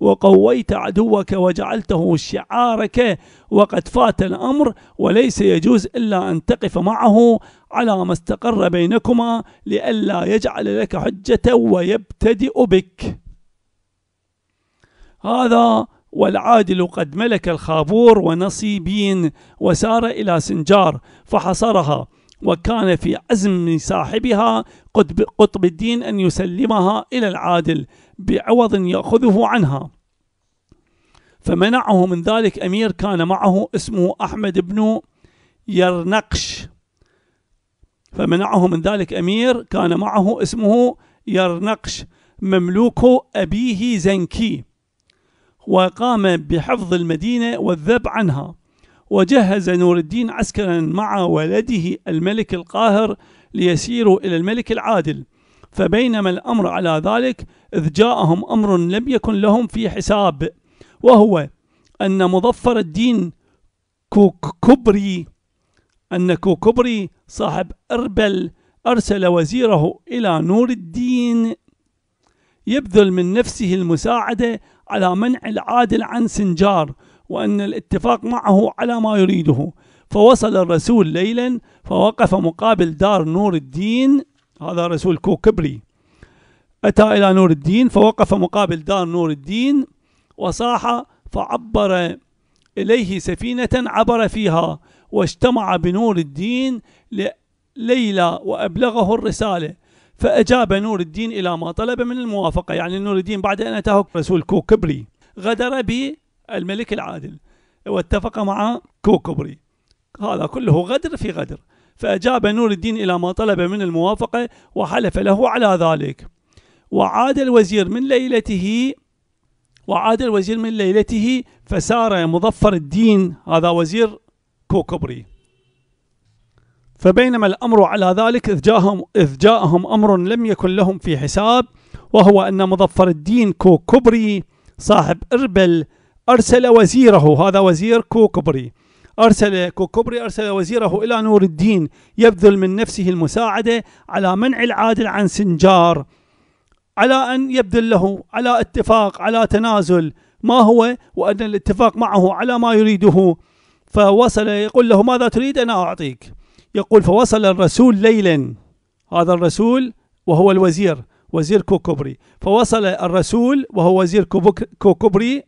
وقويت عدوك وجعلته شعارك وقد فات الأمر وليس يجوز إلا أن تقف معه على ما استقر بينكما لئلا يجعل لك حجة ويبتدئ بك هذا والعادل قد ملك الخابور ونصيبين وسار إلى سنجار فحصرها وكان في عزم صاحبها قطب, الدين أن يسلمها إلى العادل بعوض يأخذه عنها فمنعه من ذلك أمير كان معه اسمه أحمد بن يرنقش فمنعه من ذلك أمير كان معه اسمه يرنقش مملوك أبيه زنكي وقام بحفظ المدينة والذب عنها وجهز نور الدين عسكرا مع ولده الملك القاهر ليسيروا إلى الملك العادل فبينما الأمر على ذلك إذ جاءهم أمر لم يكن لهم في حساب وهو أن مظفر الدين كوكبري أن كوكبري صاحب أربل أرسل وزيره إلى نور الدين يبذل من نفسه المساعدة على منع العادل عن سنجار وأن الاتفاق معه على ما يريده فوصل الرسول ليلا فوقف مقابل دار نور الدين هذا رسول كوكبري أتى إلى نور الدين فوقف مقابل دار نور الدين وصاح فعبر إليه سفينة عبر فيها واجتمع بنور الدين ليلى وأبلغه الرسالة فأجاب نور الدين إلى ما طلب من الموافقة يعني نور الدين بعد أن أتاه رسول كوكبري غدر به الملك العادل واتفق مع كوكبري هذا كله غدر في غدر فأجاب نور الدين إلى ما طلب من الموافقة وحلف له على ذلك وعاد الوزير من ليلته وعاد الوزير من ليلته فسار مظفر الدين هذا وزير كوكبري فبينما الأمر على ذلك إذ جاءهم, إذ جاءهم أمر لم يكن لهم في حساب وهو أن مظفر الدين كوكبري صاحب إربل أرسل وزيره هذا وزير كوكبري أرسل كوكبري أرسل وزيره إلى نور الدين يبذل من نفسه المساعدة على منع العادل عن سنجار على أن يبذل له على اتفاق على تنازل ما هو وأن الاتفاق معه على ما يريده فوصل يقول له ماذا تريد أنا أعطيك يقول فوصل الرسول ليلا هذا الرسول وهو الوزير وزير كوكبري فوصل الرسول وهو وزير كوكبري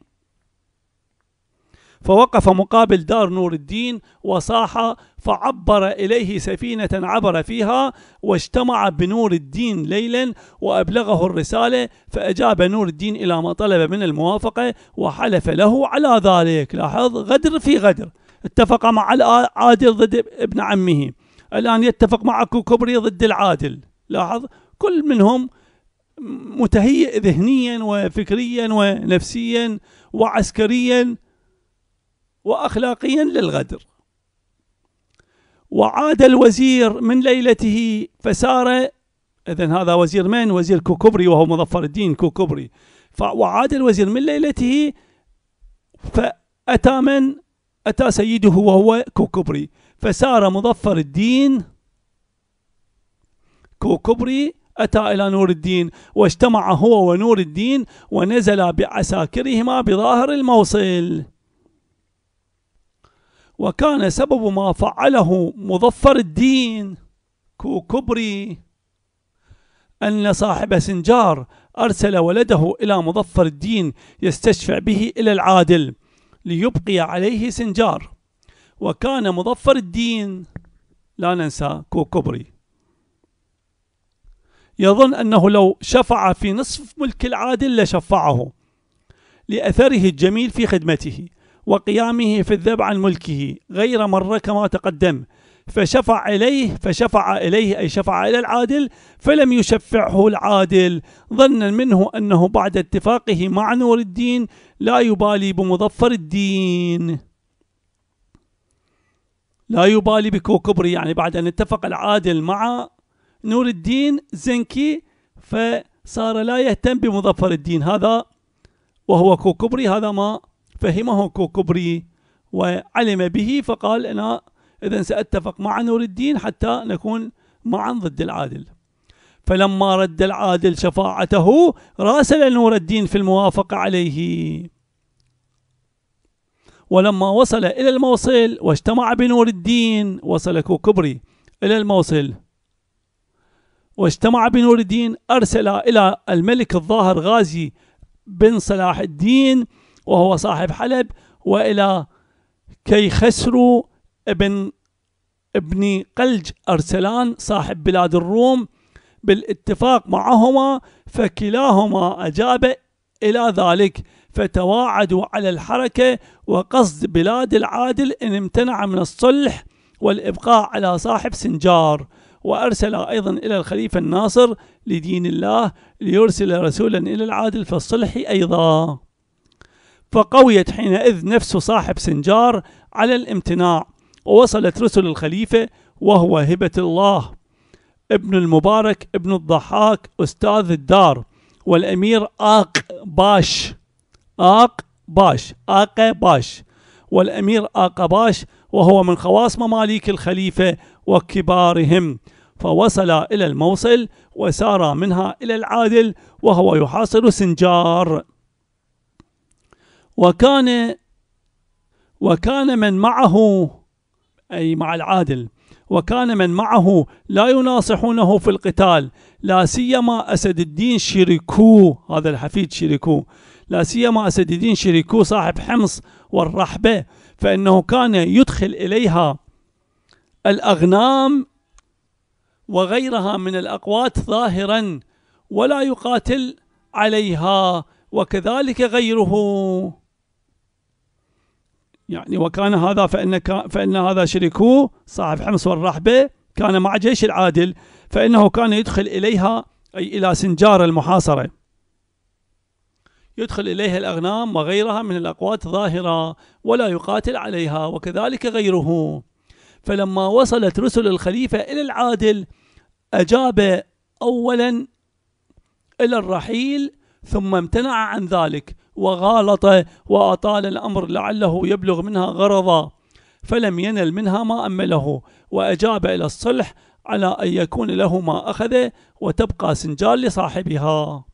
فوقف مقابل دار نور الدين وصاح فعبر إليه سفينة عبر فيها واجتمع بنور الدين ليلا وأبلغه الرسالة فأجاب نور الدين إلى ما طلب من الموافقة وحلف له على ذلك لاحظ غدر في غدر اتفق مع العادل ضد ابن عمه الآن يتفق مع كوكبري ضد العادل لاحظ كل منهم متهيئ ذهنيا وفكريا ونفسيا وعسكريا وأخلاقيا للغدر وعاد الوزير من ليلته فسار إذا هذا وزير من؟ وزير كوكبري وهو مظفر الدين كوكبري وعاد الوزير من ليلته فأتى من؟ أتى سيده وهو كوكبري فسار مظفر الدين كوكبري أتى إلى نور الدين واجتمع هو ونور الدين ونزل بعساكرهما بظاهر الموصل وكان سبب ما فعله مظفر الدين كوكبري أن صاحب سنجار أرسل ولده إلى مظفر الدين يستشفع به إلى العادل ليبقي عليه سنجار وكان مظفر الدين لا ننسى كوكبري يظن أنه لو شفع في نصف ملك العادل لشفعه لأثره الجميل في خدمته وقيامه في الذبح عن ملكه غير مرة كما تقدم فشفع إليه فشفع إليه أي شفع إلى العادل فلم يشفعه العادل ظنا منه أنه بعد اتفاقه مع نور الدين لا يبالي بمظفر الدين لا يبالي بكوكبري يعني بعد أن اتفق العادل مع نور الدين زنكي فصار لا يهتم بمظفر الدين هذا وهو كوكبري هذا ما فهمه كوكبري وعلم به فقال أنا إذا سأتفق مع نور الدين حتى نكون معا ضد العادل فلما رد العادل شفاعته راسل نور الدين في الموافقة عليه ولما وصل إلى الموصل واجتمع بنور الدين وصل كوكبري إلى الموصل واجتمع بنور الدين أرسل إلى الملك الظاهر غازي بن صلاح الدين وهو صاحب حلب وإلى كي خسروا ابن ابن قلج أرسلان صاحب بلاد الروم بالاتفاق معهما فكلاهما أجاب إلى ذلك فتواعدوا على الحركة وقصد بلاد العادل إن امتنع من الصلح والإبقاء على صاحب سنجار وأرسل أيضا إلى الخليفة الناصر لدين الله ليرسل رسولا إلى العادل في الصلح أيضا فقويت حينئذ نفس صاحب سنجار على الامتناع ووصلت رسل الخليفة وهو هبة الله ابن المبارك ابن الضحاك أستاذ الدار والأمير آق باش آق باش آق باش والأمير آق باش وهو من خواص مماليك الخليفة وكبارهم فوصل إلى الموصل وسار منها إلى العادل وهو يحاصر سنجار وكان وكان من معه أي مع العادل وكان من معه لا يناصحونه في القتال لا سيما أسد الدين شركو هذا الحفيد شركو لا سيما أسد الدين شركو صاحب حمص والرحبة فإنه كان يدخل إليها الأغنام وغيرها من الأقوات ظاهرا ولا يقاتل عليها وكذلك غيره يعني وكان هذا فإن, فإن هذا شريكوه صاحب حمص والرحبة كان مع جيش العادل فإنه كان يدخل إليها أي إلى سنجار المحاصرة يدخل إليها الأغنام وغيرها من الأقوات ظاهرة ولا يقاتل عليها وكذلك غيره فلما وصلت رسل الخليفة إلى العادل أجاب أولا إلى الرحيل ثم امتنع عن ذلك وغالط وأطال الأمر لعله يبلغ منها غرضا فلم ينل منها ما أمله وأجاب إلى الصلح على أن يكون له ما أخذه وتبقى سنجال لصاحبها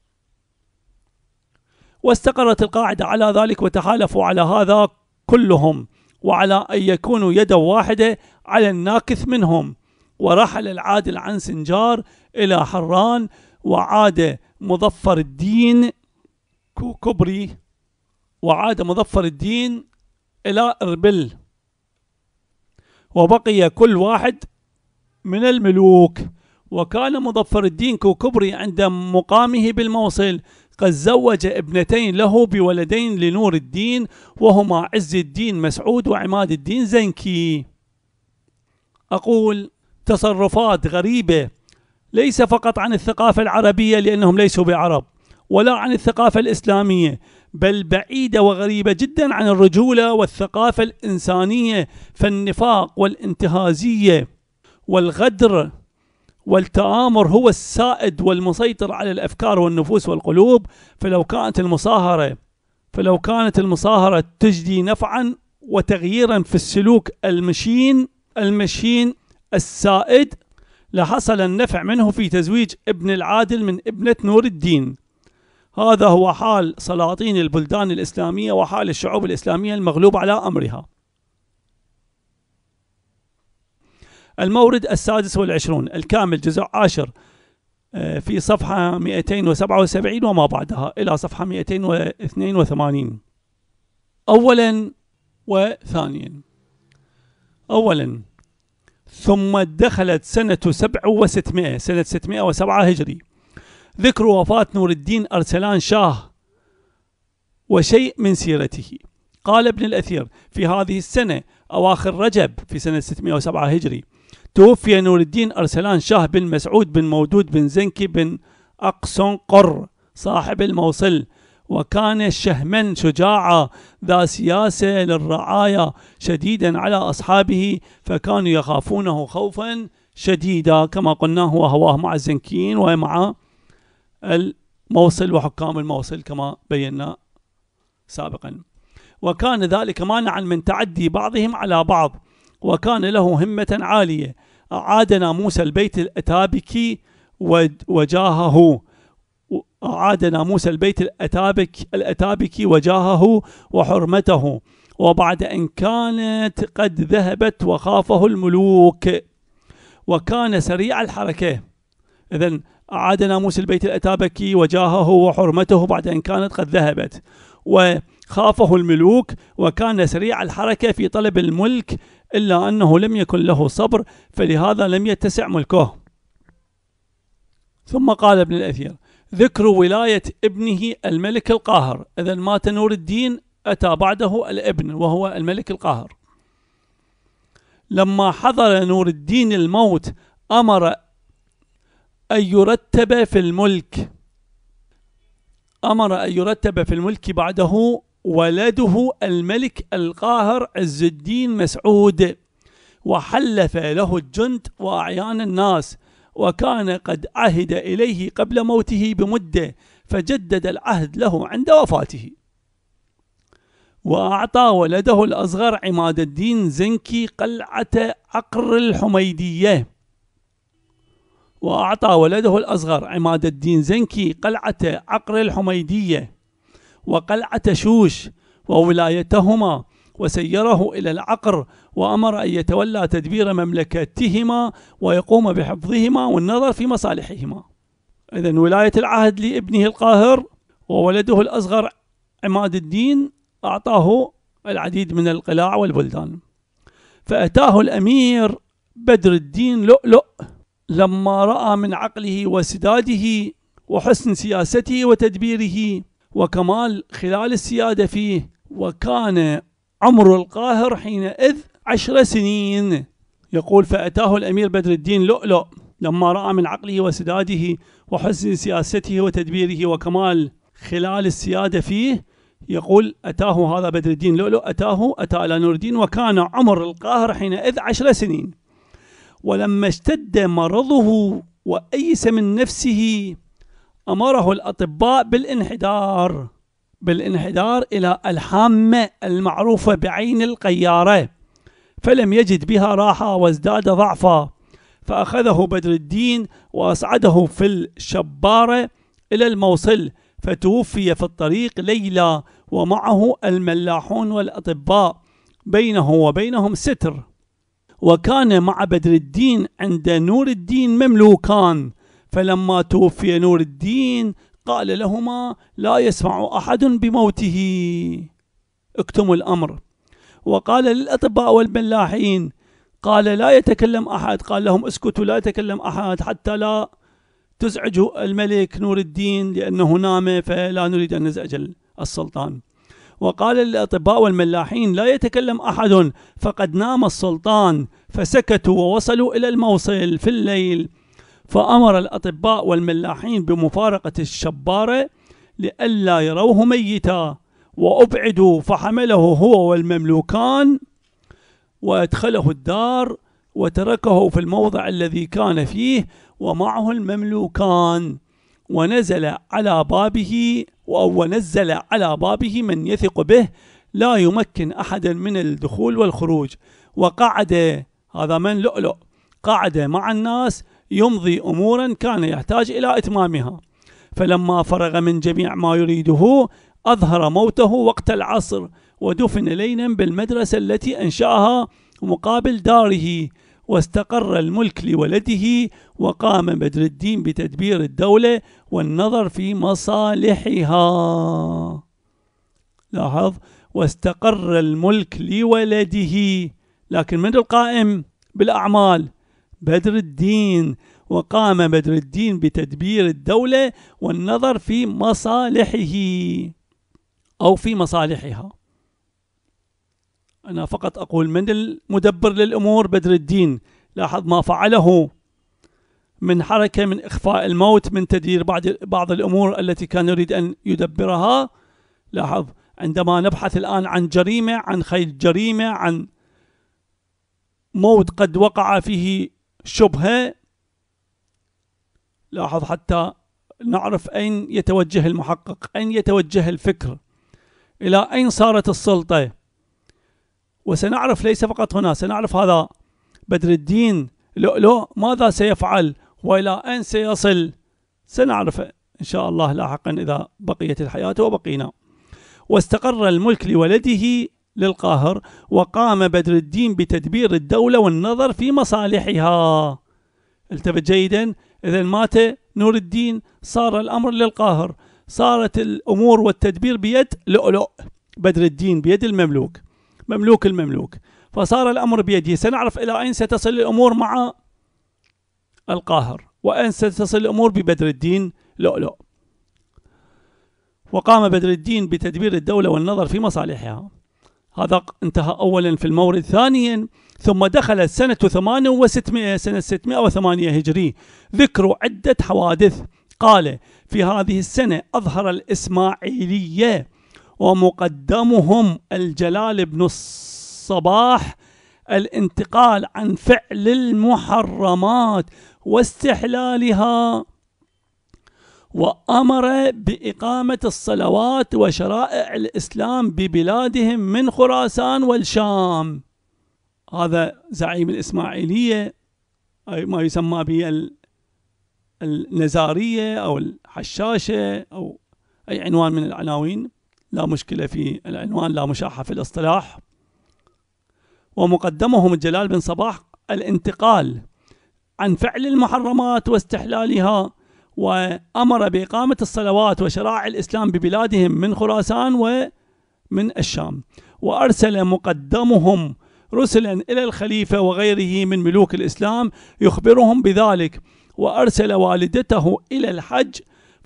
واستقرت القاعدة على ذلك وتحالفوا على هذا كلهم وعلى أن يكونوا يدا واحدة على الناكث منهم ورحل العادل عن سنجار إلى حران وعاد مظفر الدين كوبري وعاد مظفر الدين إلى إربل وبقي كل واحد من الملوك وكان مظفر الدين كوكبري عند مقامه بالموصل قد زوج ابنتين له بولدين لنور الدين وهما عز الدين مسعود وعماد الدين زنكي أقول تصرفات غريبة ليس فقط عن الثقافة العربية لأنهم ليسوا بعرب ولا عن الثقافة الإسلامية بل بعيدة وغريبة جدا عن الرجولة والثقافة الإنسانية فالنفاق والانتهازية والغدر والتآمر هو السائد والمسيطر على الأفكار والنفوس والقلوب فلو كانت المصاهرة فلو كانت المصاهرة تجدي نفعا وتغييرا في السلوك المشين المشين السائد لحصل النفع منه في تزويج ابن العادل من ابنة نور الدين هذا هو حال سلاطين البلدان الإسلامية وحال الشعوب الإسلامية المغلوب على أمرها المورد السادس والعشرون الكامل جزء عاشر آه، في صفحة 277 وما بعدها إلى صفحة 282 أولا وثانيا أولا ثم دخلت سنة سبع وستمائة سنة ستمائة وسبعة هجري ذكر وفاة نور الدين أرسلان شاه وشيء من سيرته قال ابن الأثير في هذه السنة أواخر رجب في سنة 607 هجري توفي نور الدين أرسلان شاه بن مسعود بن مودود بن زنكي بن أقسنقر صاحب الموصل وكان شهما شجاعا ذا سياسة للرعاية شديدا على أصحابه فكانوا يخافونه خوفا شديدا كما قلنا هو هواه مع الزنكيين ومع الموصل وحكام الموصل كما بينا سابقا وكان ذلك مانعا من تعدي بعضهم على بعض وكان له همة عالية أعادنا موسى البيت الأتابكي وجاهه أعاد ناموس البيت الأتابك الأتابكي وجاهه وحرمته وبعد أن كانت قد ذهبت وخافه الملوك وكان سريع الحركة إذا عاد ناموس البيت الأتابكي وجاهه وحرمته بعد أن كانت قد ذهبت وخافه الملوك وكان سريع الحركة في طلب الملك إلا أنه لم يكن له صبر فلهذا لم يتسع ملكه ثم قال ابن الأثير ذكر ولاية ابنه الملك القاهر إذا مات نور الدين أتى بعده الابن وهو الملك القاهر لما حضر نور الدين الموت أمر أن يرتب في الملك أمر أن يرتب في الملك بعده ولده الملك القاهر عز الدين مسعود وحلف له الجند وأعيان الناس وكان قد عهد إليه قبل موته بمدة فجدد العهد له عند وفاته وأعطى ولده الأصغر عماد الدين زنكي قلعة عقر الحميدية وأعطى ولده الأصغر عماد الدين زنكي قلعة عقر الحميدية وقلعة شوش وولايتهما وسيره إلى العقر وأمر أن يتولى تدبير مملكتهما ويقوم بحفظهما والنظر في مصالحهما إذا ولاية العهد لابنه القاهر وولده الأصغر عماد الدين أعطاه العديد من القلاع والبلدان فأتاه الأمير بدر الدين لؤلؤ لما رأى من عقله وسداده وحسن سياسته وتدبيره وكمال خلال السيادة فيه وكان عمر القاهر حينئذ عشر سنين يقول فأتاه الأمير بدر الدين لؤلؤ لما رأى من عقله وسداده وحسن سياسته وتدبيره وكمال خلال السيادة فيه يقول أتاه هذا بدر الدين لؤلؤ أتاه أتى إلى نور الدين وكان عمر القاهر حينئذ عشر سنين ولما اشتد مرضه وأيس من نفسه أمره الأطباء بالانحدار بالانحدار إلى الحامة المعروفة بعين القيارة فلم يجد بها راحة وازداد ضعفا فأخذه بدر الدين واصعده في الشبارة إلى الموصل فتوفي في الطريق ليلى ومعه الملاحون والأطباء بينه وبينهم ستر وكان مع بدر الدين عند نور الدين مملوكان فلما توفي نور الدين قال لهما لا يسمع أحد بموته اكتموا الأمر وقال للأطباء والملاحين قال لا يتكلم أحد قال لهم اسكتوا لا يتكلم أحد حتى لا تزعج الملك نور الدين لأنه نام فلا نريد أن نزعج السلطان وقال للأطباء والملاحين لا يتكلم أحد فقد نام السلطان فسكتوا ووصلوا إلى الموصل في الليل فأمر الأطباء والملاحين بمفارقة الشبارة لئلا يروه ميتا وأبعدوا فحمله هو والمملوكان وأدخله الدار وتركه في الموضع الذي كان فيه ومعه المملوكان ونزل على بابه ونزل على بابه من يثق به لا يمكن أحدا من الدخول والخروج وقعد هذا من لؤلؤ قعد مع الناس يمضي أمورا كان يحتاج إلى إتمامها فلما فرغ من جميع ما يريده أظهر موته وقت العصر ودفن لينا بالمدرسة التي أنشأها مقابل داره واستقر الملك لولده وقام بدر الدين بتدبير الدولة والنظر في مصالحها لاحظ واستقر الملك لولده لكن من القائم بالأعمال بدر الدين وقام بدر الدين بتدبير الدولة والنظر في مصالحه أو في مصالحها أنا فقط أقول من المدبر للأمور بدر الدين لاحظ ما فعله من حركة من إخفاء الموت من تدير بعض بعض الأمور التي كان يريد أن يدبرها لاحظ عندما نبحث الآن عن جريمة عن خيل جريمة عن موت قد وقع فيه شبهة لاحظ حتى نعرف أين يتوجه المحقق أين يتوجه الفكر إلى أين صارت السلطة وسنعرف ليس فقط هنا سنعرف هذا بدر الدين لؤلؤ ماذا سيفعل وإلى أين سيصل سنعرف إن شاء الله لاحقا إذا بقيت الحياة وبقينا واستقر الملك لولده للقاهر وقام بدر الدين بتدبير الدولة والنظر في مصالحها التفت جيدا إذا مات نور الدين صار الأمر للقاهر صارت الأمور والتدبير بيد لؤلؤ بدر الدين بيد المملوك مملوك المملوك فصار الأمر بيده سنعرف إلى أين ستصل الأمور مع القاهر وأين ستصل الأمور ببدر الدين لؤلؤ وقام بدر الدين بتدبير الدولة والنظر في مصالحها هذا انتهى أولا في المورد ثانيا ثم دخل سنة 68 سنة 608 هجري ذكر عدة حوادث قال في هذه السنة أظهر الإسماعيلية ومقدمهم الجلال بن الصباح الانتقال عن فعل المحرمات واستحلالها وامر باقامه الصلوات وشرائع الاسلام ببلادهم من خراسان والشام هذا زعيم الاسماعيليه أي ما يسمى النزاريه او الحشاشه او اي عنوان من العناوين لا مشكلة في العنوان لا مشاحة في الاصطلاح ومقدمهم الجلال بن صباح الانتقال عن فعل المحرمات واستحلالها وأمر بإقامة الصلوات وشرائع الإسلام ببلادهم من خراسان ومن الشام وأرسل مقدمهم رسلا إلى الخليفة وغيره من ملوك الإسلام يخبرهم بذلك وأرسل والدته إلى الحج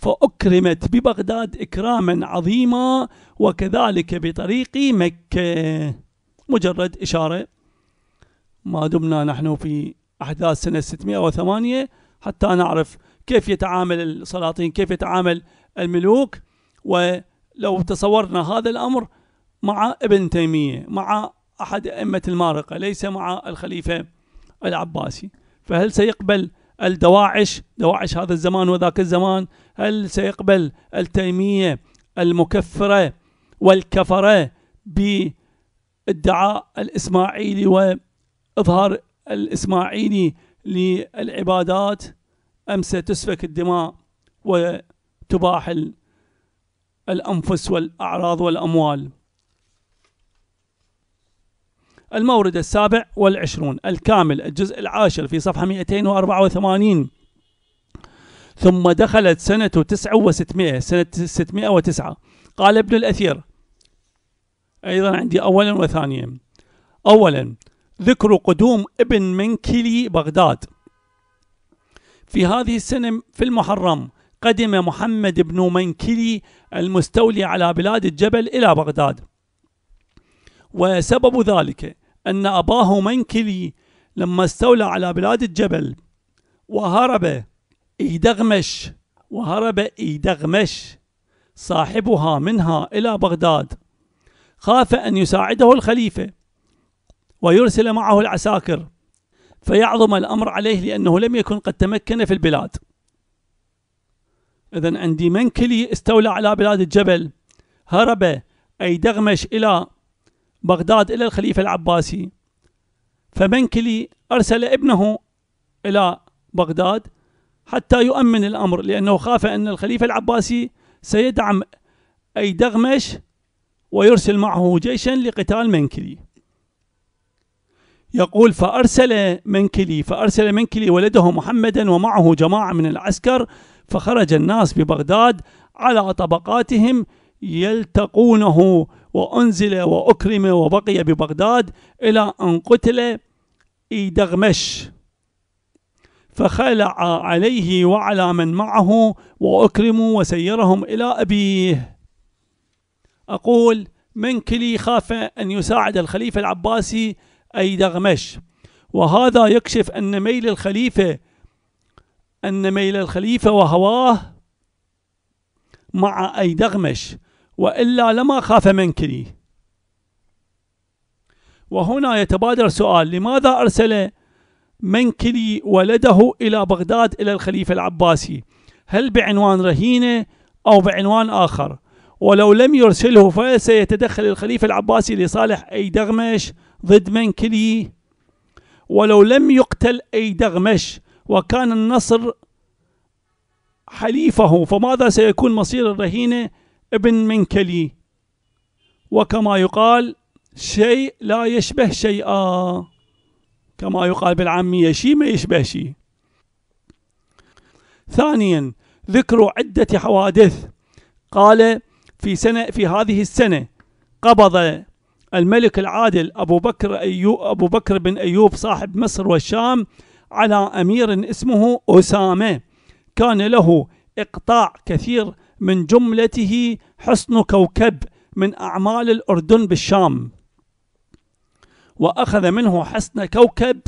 فأكرمت ببغداد إكراما عظيما وكذلك بطريق مكة مجرد إشارة ما دمنا نحن في أحداث سنة 608 حتى نعرف كيف يتعامل السلاطين كيف يتعامل الملوك ولو تصورنا هذا الأمر مع ابن تيمية مع أحد أئمة المارقة ليس مع الخليفة العباسي فهل سيقبل الدواعش دواعش هذا الزمان وذاك الزمان هل سيقبل التيمية المكفرة والكفرة بادعاء الإسماعيلي وإظهار الإسماعيلي للعبادات أم ستسفك الدماء وتباح الأنفس والأعراض والأموال المورد السابع والعشرون الكامل الجزء العاشر في صفحة 284 ثم دخلت سنة تسعة وستمائة سنة ستمائة وتسعة قال ابن الأثير أيضا عندي أولا وثانيا أولا ذكر قدوم ابن منكلي بغداد في هذه السنة في المحرم قدم محمد بن منكلي المستولي على بلاد الجبل إلى بغداد وسبب ذلك أن أباه منكلي لما استولى على بلاد الجبل وهرب إيدغمش وهرب إيدغمش صاحبها منها إلى بغداد خاف أن يساعده الخليفة ويرسل معه العساكر فيعظم الأمر عليه لأنه لم يكن قد تمكن في البلاد إذا عندي منكلي استولى على بلاد الجبل هرب أي دغمش إلى بغداد إلى الخليفة العباسي فمنكلي أرسل ابنه إلى بغداد حتى يؤمن الأمر لأنه خاف أن الخليفة العباسي سيدعم أي دغمش ويرسل معه جيشا لقتال منكلي يقول فأرسل منكلي فأرسل منكلي ولده محمدا ومعه جماعة من العسكر فخرج الناس ببغداد على طبقاتهم يلتقونه وأنزل وأكرم وبقي ببغداد إلى أن قتل إيدغمش فخلع عليه وعلى من معه وأكرم وسيرهم إلى أبيه أقول من كلي خاف أن يساعد الخليفة العباسي أيدغمش وهذا يكشف أن ميل الخليفة أن ميل الخليفة وهواه مع أيدغمش وإلا لما خاف منكري وهنا يتبادر سؤال لماذا أرسل منكلي ولده إلى بغداد إلى الخليفة العباسي هل بعنوان رهينة أو بعنوان آخر ولو لم يرسله فسيتدخل الخليفة العباسي لصالح أي دغمش ضد منكلي ولو لم يقتل أي دغمش وكان النصر حليفه فماذا سيكون مصير الرهينة ابن منكلي وكما يقال شيء لا يشبه شيئا كما يقال بالعامية شيء ما يشبه شيء ثانيا ذكر عدة حوادث قال في سنة في هذه السنة قبض الملك العادل أبو بكر أيوب أبو بكر بن أيوب صاحب مصر والشام على أمير اسمه أسامة كان له إقطاع كثير من جملته حصن كوكب من أعمال الأردن بالشام وأخذ منه حصن كوكب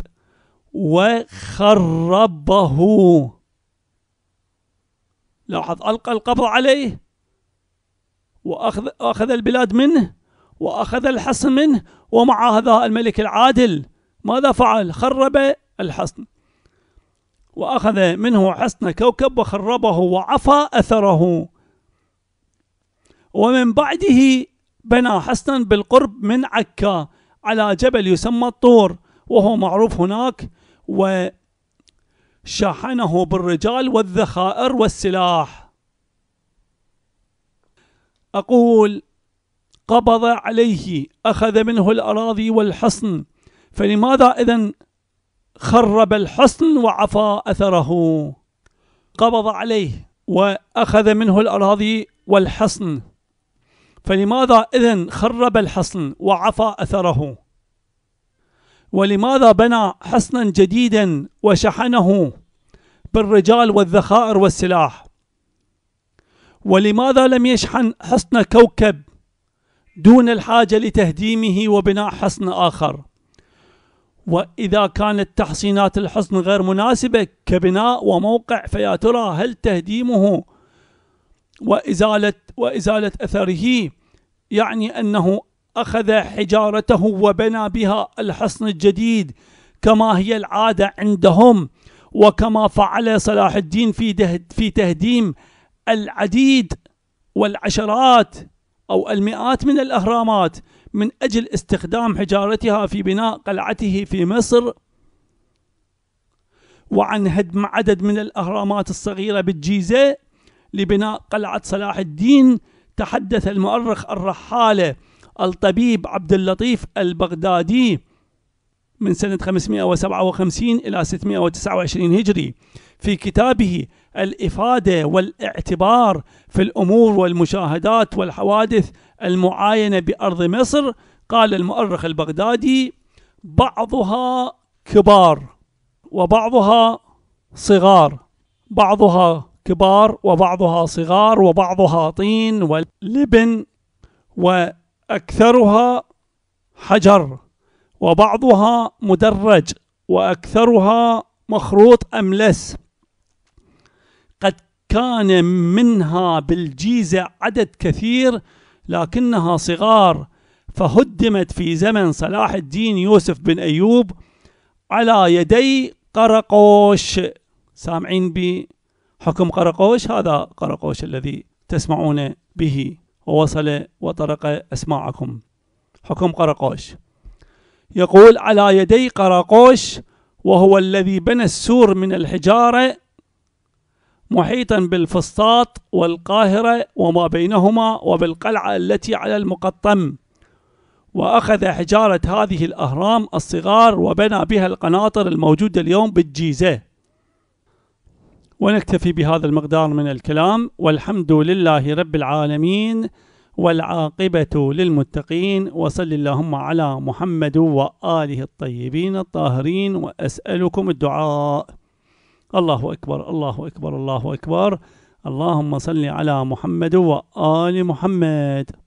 وخربه لاحظ ألقى القبض عليه وأخذ, أخذ البلاد منه وأخذ الحصن منه ومع هذا الملك العادل ماذا فعل خرب الحصن وأخذ منه حصن كوكب وخربه وعفى أثره ومن بعده بنى حصنا بالقرب من عكا على جبل يسمى الطور وهو معروف هناك شاحنه بالرجال والذخائر والسلاح أقول قبض عليه أخذ منه الأراضي والحصن فلماذا إذا خرب الحصن وعفى أثره قبض عليه وأخذ منه الأراضي والحصن فلماذا إذن خرب الحصن وعفى أثره ولماذا بنى حصنا جديدا وشحنه بالرجال والذخائر والسلاح ولماذا لم يشحن حصن كوكب دون الحاجة لتهديمه وبناء حصن آخر وإذا كانت تحصينات الحصن غير مناسبة كبناء وموقع فيا ترى هل تهديمه وإزالة, وإزالة أثره يعني أنه أخذ حجارته وبنى بها الحصن الجديد كما هي العادة عندهم وكما فعل صلاح الدين في, في تهديم العديد والعشرات أو المئات من الأهرامات من أجل استخدام حجارتها في بناء قلعته في مصر وعن هدم عدد من الأهرامات الصغيرة بالجيزة لبناء قلعة صلاح الدين تحدث المؤرخ الرحالة الطبيب عبد اللطيف البغدادي من سنة 557 إلى 629 هجري في كتابه الإفادة والاعتبار في الأمور والمشاهدات والحوادث المعاينة بأرض مصر قال المؤرخ البغدادي بعضها كبار وبعضها صغار بعضها كبار وبعضها صغار وبعضها طين ولبن واكثرها حجر وبعضها مدرج واكثرها مخروط املس قد كان منها بالجيزه عدد كثير لكنها صغار فهدمت في زمن صلاح الدين يوسف بن ايوب على يدي قرقوش سامعين بي حكم قرقوش هذا قرقوش الذي تسمعون به ووصل وطرق أسماعكم حكم قرقوش يقول على يدي قرقوش وهو الذي بنى السور من الحجارة محيطا بالفسطاط والقاهرة وما بينهما وبالقلعة التي على المقطم وأخذ حجارة هذه الأهرام الصغار وبنى بها القناطر الموجودة اليوم بالجيزة ونكتفي بهذا المقدار من الكلام والحمد لله رب العالمين والعاقبة للمتقين وصل اللهم على محمد وآله الطيبين الطاهرين وأسألكم الدعاء الله أكبر الله أكبر الله أكبر اللهم صل على محمد وآل محمد